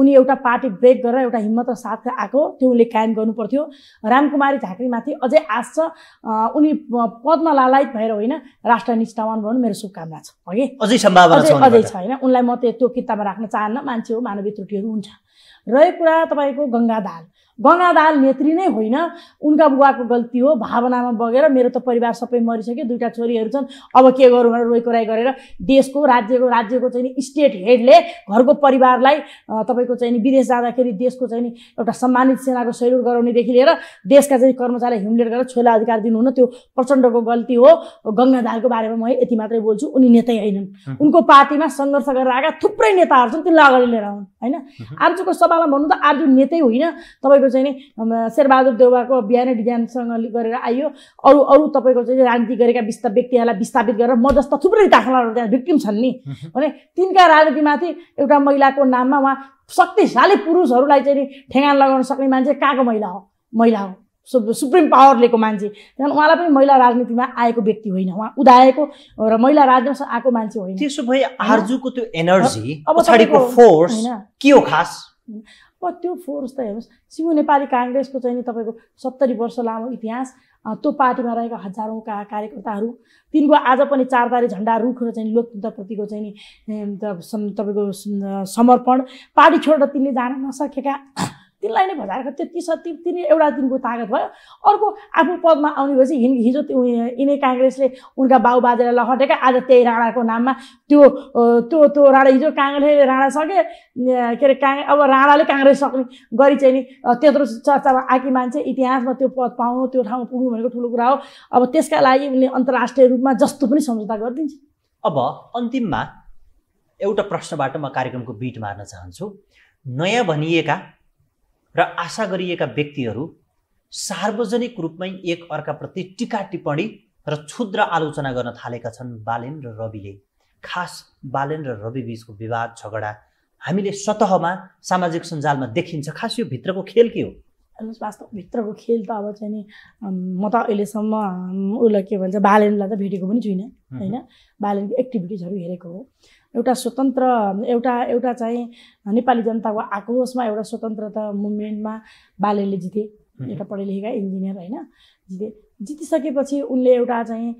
उनी एउटा पार्टी ब्रेक गरेर एउटा हिम्मत र साथ आएको त्यो उसले कायम गर्नुपर्थ्यो रामकुमारी झाँक्रीमाथि अझै आश छ उनी पदमा लालायत भएर होइन राष्ट्र निष्ठावान भन्नु मेरो शुभकामना छ हगि अझै सम्भावना अझै अझै छ होइन उनलाई म त्यो किताबमा राख्न चाहन्न मान्छे हो मानवीय त्रुटिहरू हुन्छ रहेको कुरा तपाईँको गङ्गा दाल गङ्गा दाल नेत्री नै होइन उनका बुवाको गल्ती हो भावनामा बगेर मेरो त परिवार सबै मरिसक्यो दुईवटा छोरीहरू छन् अब के गरौँ भनेर रोइकोराई गरेर देशको राज्यको राज्यको चाहिँ नि स्टेट हेडले घरको परिवारलाई तपाईँको चाहिँ नि विदेश जाँदाखेरि देशको चाहिँ नि एउटा सम्मानित सेनाको सेल्युट गराउनेदेखि लिएर देशका चाहिँ कर्मचारी हिमलेट गरेर छोला अधिकार दिनुहुन्न त्यो प्रचण्डको गल्ती हो गङ्गा दालको बारेमा म यति मात्रै बोल्छु उनी नेतै होइनन् उनको पार्टीमा सङ्घर्ष गरेर आएका थुप्रै नेताहरू छन् त्यसलाई अगाडि लिएर आउन् होइन आर्जुको सभामा भन्नु त आर्जु नेतै होइन तपाईँको तपाईँको चाहिँ नि शेरबहादुर देवको बिहानै डिजाइनसँग गरेर आइयो अरू अरू तपाईँको चाहिँ राजनीति गरेका विस्ता व्यक्तिहरूलाई विस्थापित गरेर म जस्ता थुप्रै दाखलाहरू त्यहाँ भिक्टिम छन् नि भने तिनका राजनीतिमाथि एउटा महिलाको नाममा उहाँ शक्तिशाली पुरुषहरूलाई चाहिँ नि ठेगान लगाउन सक्ने मान्छे कहाँको महिला हो महिला हो सु सुप्रिम पावर लिएको मान्छे त्यहाँदेखि उहाँलाई पनि महिला राजनीतिमा आएको व्यक्ति होइन उहाँ उदाएको र महिला राजनीतिमा आएको मान्छे होइन त्यसो भए आर्जुको त्यो एनर्जी अब फोर्स के हो खास त्यो फोर्स त हेर्नुहोस् सिङ्गो नेपाली काङ्ग्रेसको चाहिँ नि तपाईँको सत्तरी वर्ष लामो इतिहास त्यो पार्टीमा रहेका का कार्यकर्ताहरू तिनको आज पनि चार चारदारी झन्डा रुख र चाहिँ लोकतन्त्रप्रतिको चाहिँ नि तपाईँको समर्पण पार्टी छोडेर तिनले जान नसकेका तिनलाई नै भजाएर त्यति छ तिनी एउटा दिनको तागत भयो अर्को आफ्नो पदमा आउने भएपछि हिजो यिनै काङ्ग्रेसले उनका बाउ बाजेलाई लखटेका आज त्यही राणाको नाममा त्यो त्यो त्यो राणा हिजो काङ्ग्रेसले राणा सके के अरे काङ अब राणाले काङ्ग्रेस सक्ने गरी चाहिँ नि त्यत्रो चर्चामा आएकी मान्छे इतिहासमा त्यो पद पाउनु त्यो ठाउँमा पुग्नु भनेको ठुलो कुरा हो अब त्यसका लागि उनले अन्तर्राष्ट्रिय रूपमा जस्तो पनि सम्झौता गरिदिन्छ अब अन्तिममा एउटा प्रश्नबाट म कार्यक्रमको बिट मार्न चाहन्छु नयाँ भनिएका र आशा गरिएका व्यक्तिहरू सार्वजनिक रूपमै एक अर्काप्रति टिका टिप्पणी र क्षुद्र आलोचना गर्न थालेका छन् बालेन र रविले खास बालेन र रवि बिचको विवाद झगडा हामीले सतहमा सामाजिक सञ्जालमा देखिन्छ खास यो भित्रको खेल के हो भित्रको खेल त अब चाहिँ नि म त अहिलेसम्म उसलाई के भन्छ बालेनलाई त भेटेको पनि छुइनँ होइन बालेनको एक्टिभिटिजहरू हेरेको हो एउटा स्वतन्त्र एउटा एउटा चाहिँ नेपाली जनताको आक्रोशमा एउटा स्वतन्त्रता मुभमेन्टमा बालेले जिते एउटा पढे लेखेका इन्जिनियर होइन जिते जितिसकेपछि उनले एउटा चाहिँ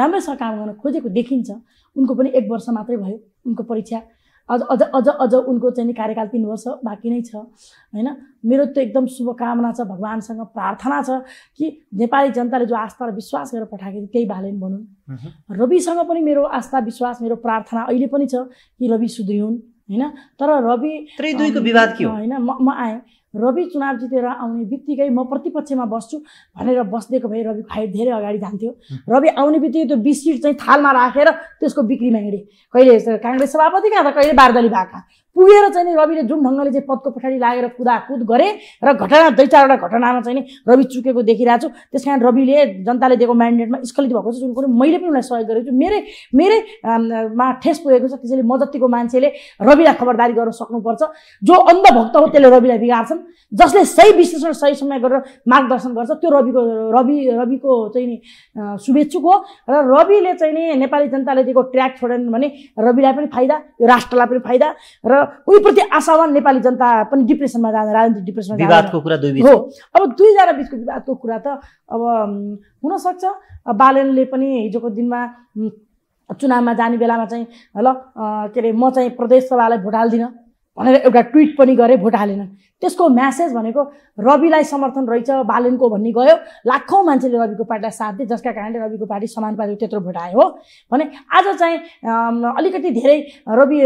राम्रोसँग काम गर्न खोजेको देखिन्छ उनको पनि एक वर्ष मात्रै भयो उनको परीक्षा अझ अझ अझ अझ उनको चाहिँ नि कार्यकाल तिन वर्ष बाँकी नै छ होइन मेरो त्यो एकदम शुभकामना छ भगवान्सँग प्रार्थना छ कि नेपाली जनताले जो आस्था र विश्वास गरेर पठाएको थियो त्यही भालेन भनौँ रविसँग पनि मेरो आस्था विश्वास मेरो प्रार्थना अहिले पनि छ कि रवि सुध्रिउन् होइन तर रवि दुईको विवाद के होइन म म आएँ रवि चुनाव जितेर आउने बित्तिकै म प्रतिपक्षमा बस्छु भनेर बसिदिएको भए रवि खाइ धेरै अगाडि जान्थ्यो रवि आउने बित्तिकै त्यो बिस सिट चाहिँ थालमा राखेर त्यसको बिक्रीमा हिँडेँ कहिले काङ्ग्रेस सभापति कहाँ त कहिले बारदली भएका पुगेर चाहिँ नि रविले जुन ढङ्गले चाहिँ पदको पछाडि लागेर कुदाकुद गरे र घटना दुई चारवटा घटनामा चाहिँ नि रवि चुकेको देखिरहेको छु त्यस कारण रविले जनताले दिएको म्यान्डेटमा स्खलित भएको छ जुन कुरो मैले पनि उनलाई सहयोग गरेको छु मेरै मेरै मा ठेस पुगेको छ त्यसैले म जतिको मान्छेले रविलाई खबरदारी गर्न सक्नुपर्छ जो अन्धभक्त हो त्यसले रविलाई बिगार्छन् जसले सही विश्लेषण सही समय गरेर मार्गदर्शन गर्छ त्यो रविको रवि रविको चाहिँ नि शुभेच्छुक हो र रविले चाहिँ नि नेपाली जनताले दिएको ट्र्याक छोडेन भने रविलाई पनि फाइदा यो राष्ट्रलाई पनि फाइदा र प्रति आशावान नेपाली जनता पनि डिप्रेसनमा जाँदा राजनीतिक डिप्रेसनमा विवादको कुरा दुई हो अब दुईजना बिचको विवादको कुरा त अब हुनसक्छ बालनले पनि हिजोको दिनमा चुनावमा जाने बेलामा चाहिँ ल के अरे म चाहिँ प्रदेश सभालाई भोट हाल्दिनँ भनेर एउटा ट्विट पनि गरे भोट हालेन त्यसको म्यासेज भनेको रविलाई समर्थन रहेछ बालनको भन्ने गयो लाखौँ मान्छेले रविको पार्टीलाई साथ दिए जसका कारणले रविको पार्टी समान पार्टी त्यत्रो भोट आयो हो भने आज चाहिँ अलिकति धेरै रवि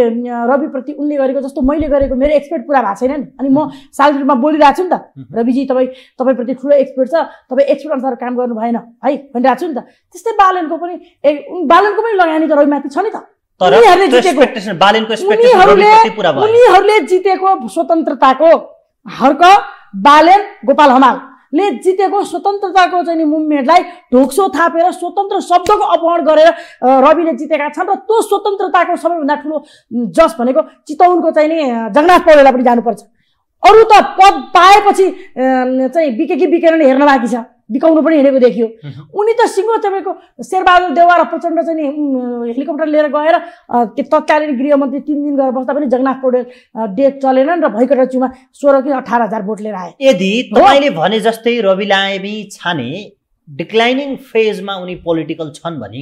रविप्रति उनले गरेको जस्तो मैले गरेको मेरो एक्सपेक्ट पुरा भएको छैन नि अनि म सालमा बोलिरहेको छु नि त रविजी तपाईँ तपाईँप्रति ठुलो एक्सपेक्ट छ तपाईँ एक्सपेक्ट अनुसार काम गर्नु भएन है भनिरहेको छु नि त त्यस्तै बालनको पनि बालनको पनि लगानी त रविमाथि छ नि त तर उनीहरूले जितेको स्वतन्त्रताको हर्क बालेन गोपाल हमालले जितेको स्वतन्त्रताको चाहिँ मुभमेन्टलाई ढोक्सो थापेर स्वतन्त्र शब्दको अपहरण गरेर रविले जितेका छन् र त्यो स्वतन्त्रताको सबैभन्दा ठुलो जस भनेको चितौनको चाहिँ नि जगन्नाथ पौडेललाई पनि जानुपर्छ अरू त पद पाएपछि चाहिँ बिके कि बिकेन हेर्न बाँकी छ बिकाउनु पनि हिँडेको देखियो उनी त सिङ्गो तपाईँको शेरबहादुर देवा र प्रचण्ड चाहिँ हेलिकप्टर लिएर गएर तत्कालीन गृहमन्त्री तिन दिन गएर बस्दा पनि जगन्नाथ पौडेल डेट चलेनन् र भइकट चुमा सोह्र कि अठार हजार भोट लिएर आए यदि तपाईँले भने जस्तै रवि लामी छाने डिक्लाइनिङ फेजमा उनी पोलिटिकल छन् भने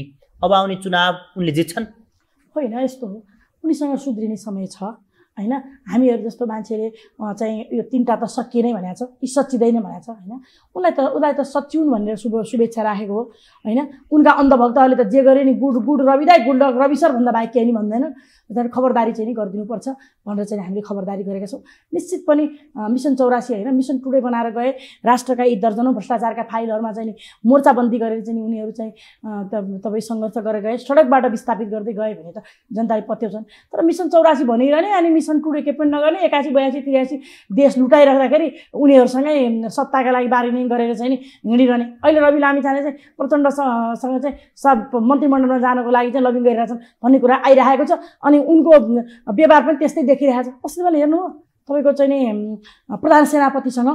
अब आउने चुनाव उनले जित्छन् होइन यस्तो हो उनीसँग सुध्रिने समय छ होइन हामीहरू जस्तो मान्छेले चाहिँ यो तिनवटा त सकिए नै भनेको छ सचिँदै सचिँदैन भनेको छ होइन उनलाई त उसलाई त सचिउन् भनेर शुभ शुभेच्छा राखेको हो होइन उनका अन्धभक्तहरूले त जे गरे नि गुड गुड रविदा गुड रवि भन्दा बाहेक केही नि भन्दैनन् त्यहाँदेखि खबरदारी चाहिँ नि गरिदिनुपर्छ भनेर चाहिँ हामीले खबरदारी गरेका छौँ निश्चित पनि मिसन चौरासी होइन मिसन टुडे बनाएर गए राष्ट्रका यी दर्जनौँ भ्रष्टाचारका फाइलहरूमा चाहिँ नि मोर्चाबन्दी गरेर चाहिँ उनीहरू चाहिँ तपाईँ सङ्घर्ष गरेर गए सडकबाट विस्थापित गर्दै गए भने त जनताले पत्याउँछन् तर मिसन चौरासी भनिरहने अनि मिसन टुडे के पनि नगर्ने एकासी बयासी त्रियासी देश लुटाइराख्दाखेरि उनीहरूसँगै सत्ताका लागि बार्गेनिङ गरेर चाहिँ नि हिँडिरहने अहिले रवि लामिछाने चाहिँ प्रचण्डसँग चाहिँ सब मन्त्रीमण्डलमा जानको लागि चाहिँ लबिङ गरिरहेछन् भन्ने कुरा आइरहेको छ अनि अनि उनको व्यवहार पनि त्यस्तै देखिरहेको छ अस्ति बेला हेर्नु तपाईँको चाहिँ नि प्रधान सेनापतिसँग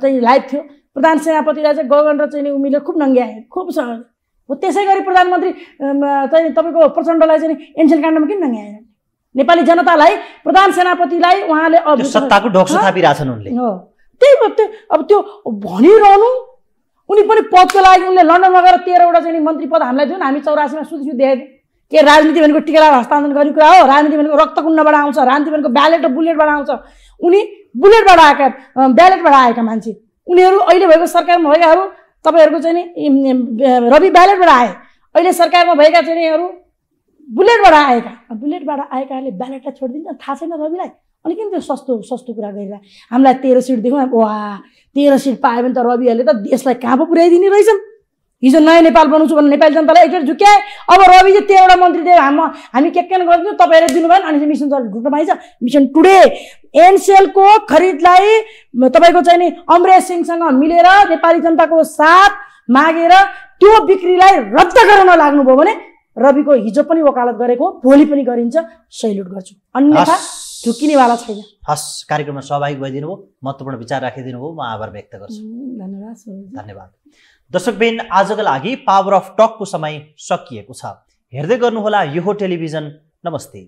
चाहिँ लाइभ थियो प्रधान सेनापतिलाई चाहिँ गगन र चाहिँ उमीले खुब नङ्ग्याए खुब हो त्यसै गरी प्रधानमन्त्री चाहिँ तपाईँको प्रचण्डलाई चाहिँ एनसेल काण्डमा किन नङ्ग्याएन नेपाली जनतालाई प्रधान सेनापतिलाई उहाँले सत्ताको ढोक्सो थापिरहेछन् उनले हो त्यही त्यो अब त्यो भनिरहनु उनी पनि पदको लागि उनले लन्डनमा गएर तेह्रवटा चाहिँ मन्त्री पद हामीलाई दिउन् हामी चौरासीमा सुधि सुध देखाइदिउँ के राजनीति भनेको टिकालाई हस्तान्तरण गर्ने कुरा हो राजनीति भनेको रक्तकुण्डबाट आउँछ राजनीति भनेको ब्यालेट र बुलेटबाट आउँछ उनी बुलेटबाट आएका ब्यालेटबाट आएका मान्छे उनीहरू अहिले भएको सरकारमा भएकाहरू तपाईँहरूको चाहिँ नि रवि ब्यालेटबाट आए अहिले सरकारमा भएका चाहिँ यिनीहरू बुलेटबाट आएका बुलेटबाट आएकाहरूले ब्यालेटलाई छोडिदिन्छ थाहा छैन रविलाई अनि किन त्यो सस्तो सस्तो कुरा गरेर हामीलाई तेह्र सिट दिउँ वा तेह्र सिट पायो भने त रविहरूले त देशलाई कहाँ पो पुर्याइदिने रहेछन् हिजो नयाँ नेपाल बनाउँछु भनेर नेपाली जनतालाई एकचोटि झुक्याए अब रवि चाहिँ तेह्रवटा मन्त्री दिएर हाम हामी के के गरिदिनु तपाईँहरूले दिनुभयो भने अनि मिसन घुट्नु पाइन्छ मिसन टुडे एनसेलको खरिदलाई तपाईँको चाहिँ नि अमरेश सिंहसँग मिलेर नेपाली जनताको साथ मागेर त्यो बिक्रीलाई रद्द गराउन लाग्नुभयो भने रविको हिजो पनि वकालत गरेको भोलि पनि गरिन्छ सैल्युट गर्छु अन्यथा झुक्किनेवाला छैन हस् कार्यक्रममा सहभागी भइदिनु भयो महत्त्वपूर्ण विचार राखिदिनु भयो म आभार व्यक्त गर्छु धन्यवाद धन्यवाद दर्शकबिन आजका लागि पावर अफ टकको समय सकिएको छ हेर्दै गर्नुहोला यो टेलिभिजन नमस्ते